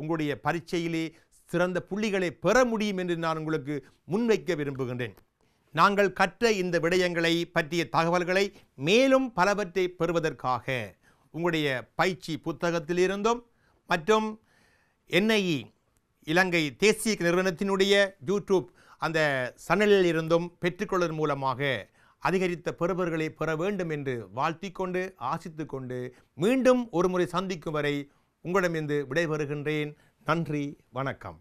உங்களுடைய பரீட்சையிலே சிறந்த புள்ளிகளை பெற முடியும் என்று நான் உங்களுக்கு முன்வைக்க விரும்புகின்றேன் நாங்கள் கற்ற இந்த விடயங்களை பற்றிய தகவல்களை மேலும் பலவற்றை பெறுவதற்காக உங்களுடைய பயிற்சி புத்தகத்திலிருந்தும் மற்றும் என்ஐஇ இலங்கை தேசிய நிறுவனத்தினுடைய யூடியூப் அந்த சனலில் இருந்தும் பெற்றுக்கொள்வதன் மூலமாக அதிகரித்த பெறுபவர்களை பெற வேண்டும் என்று வாழ்த்திக்கொண்டு ஆசித்து கொண்டு மீண்டும் ஒருமுறை சந்திக்கும் வரை உங்களிடமிருந்து விடைபெறுகின்றேன் நன்றி வணக்கம்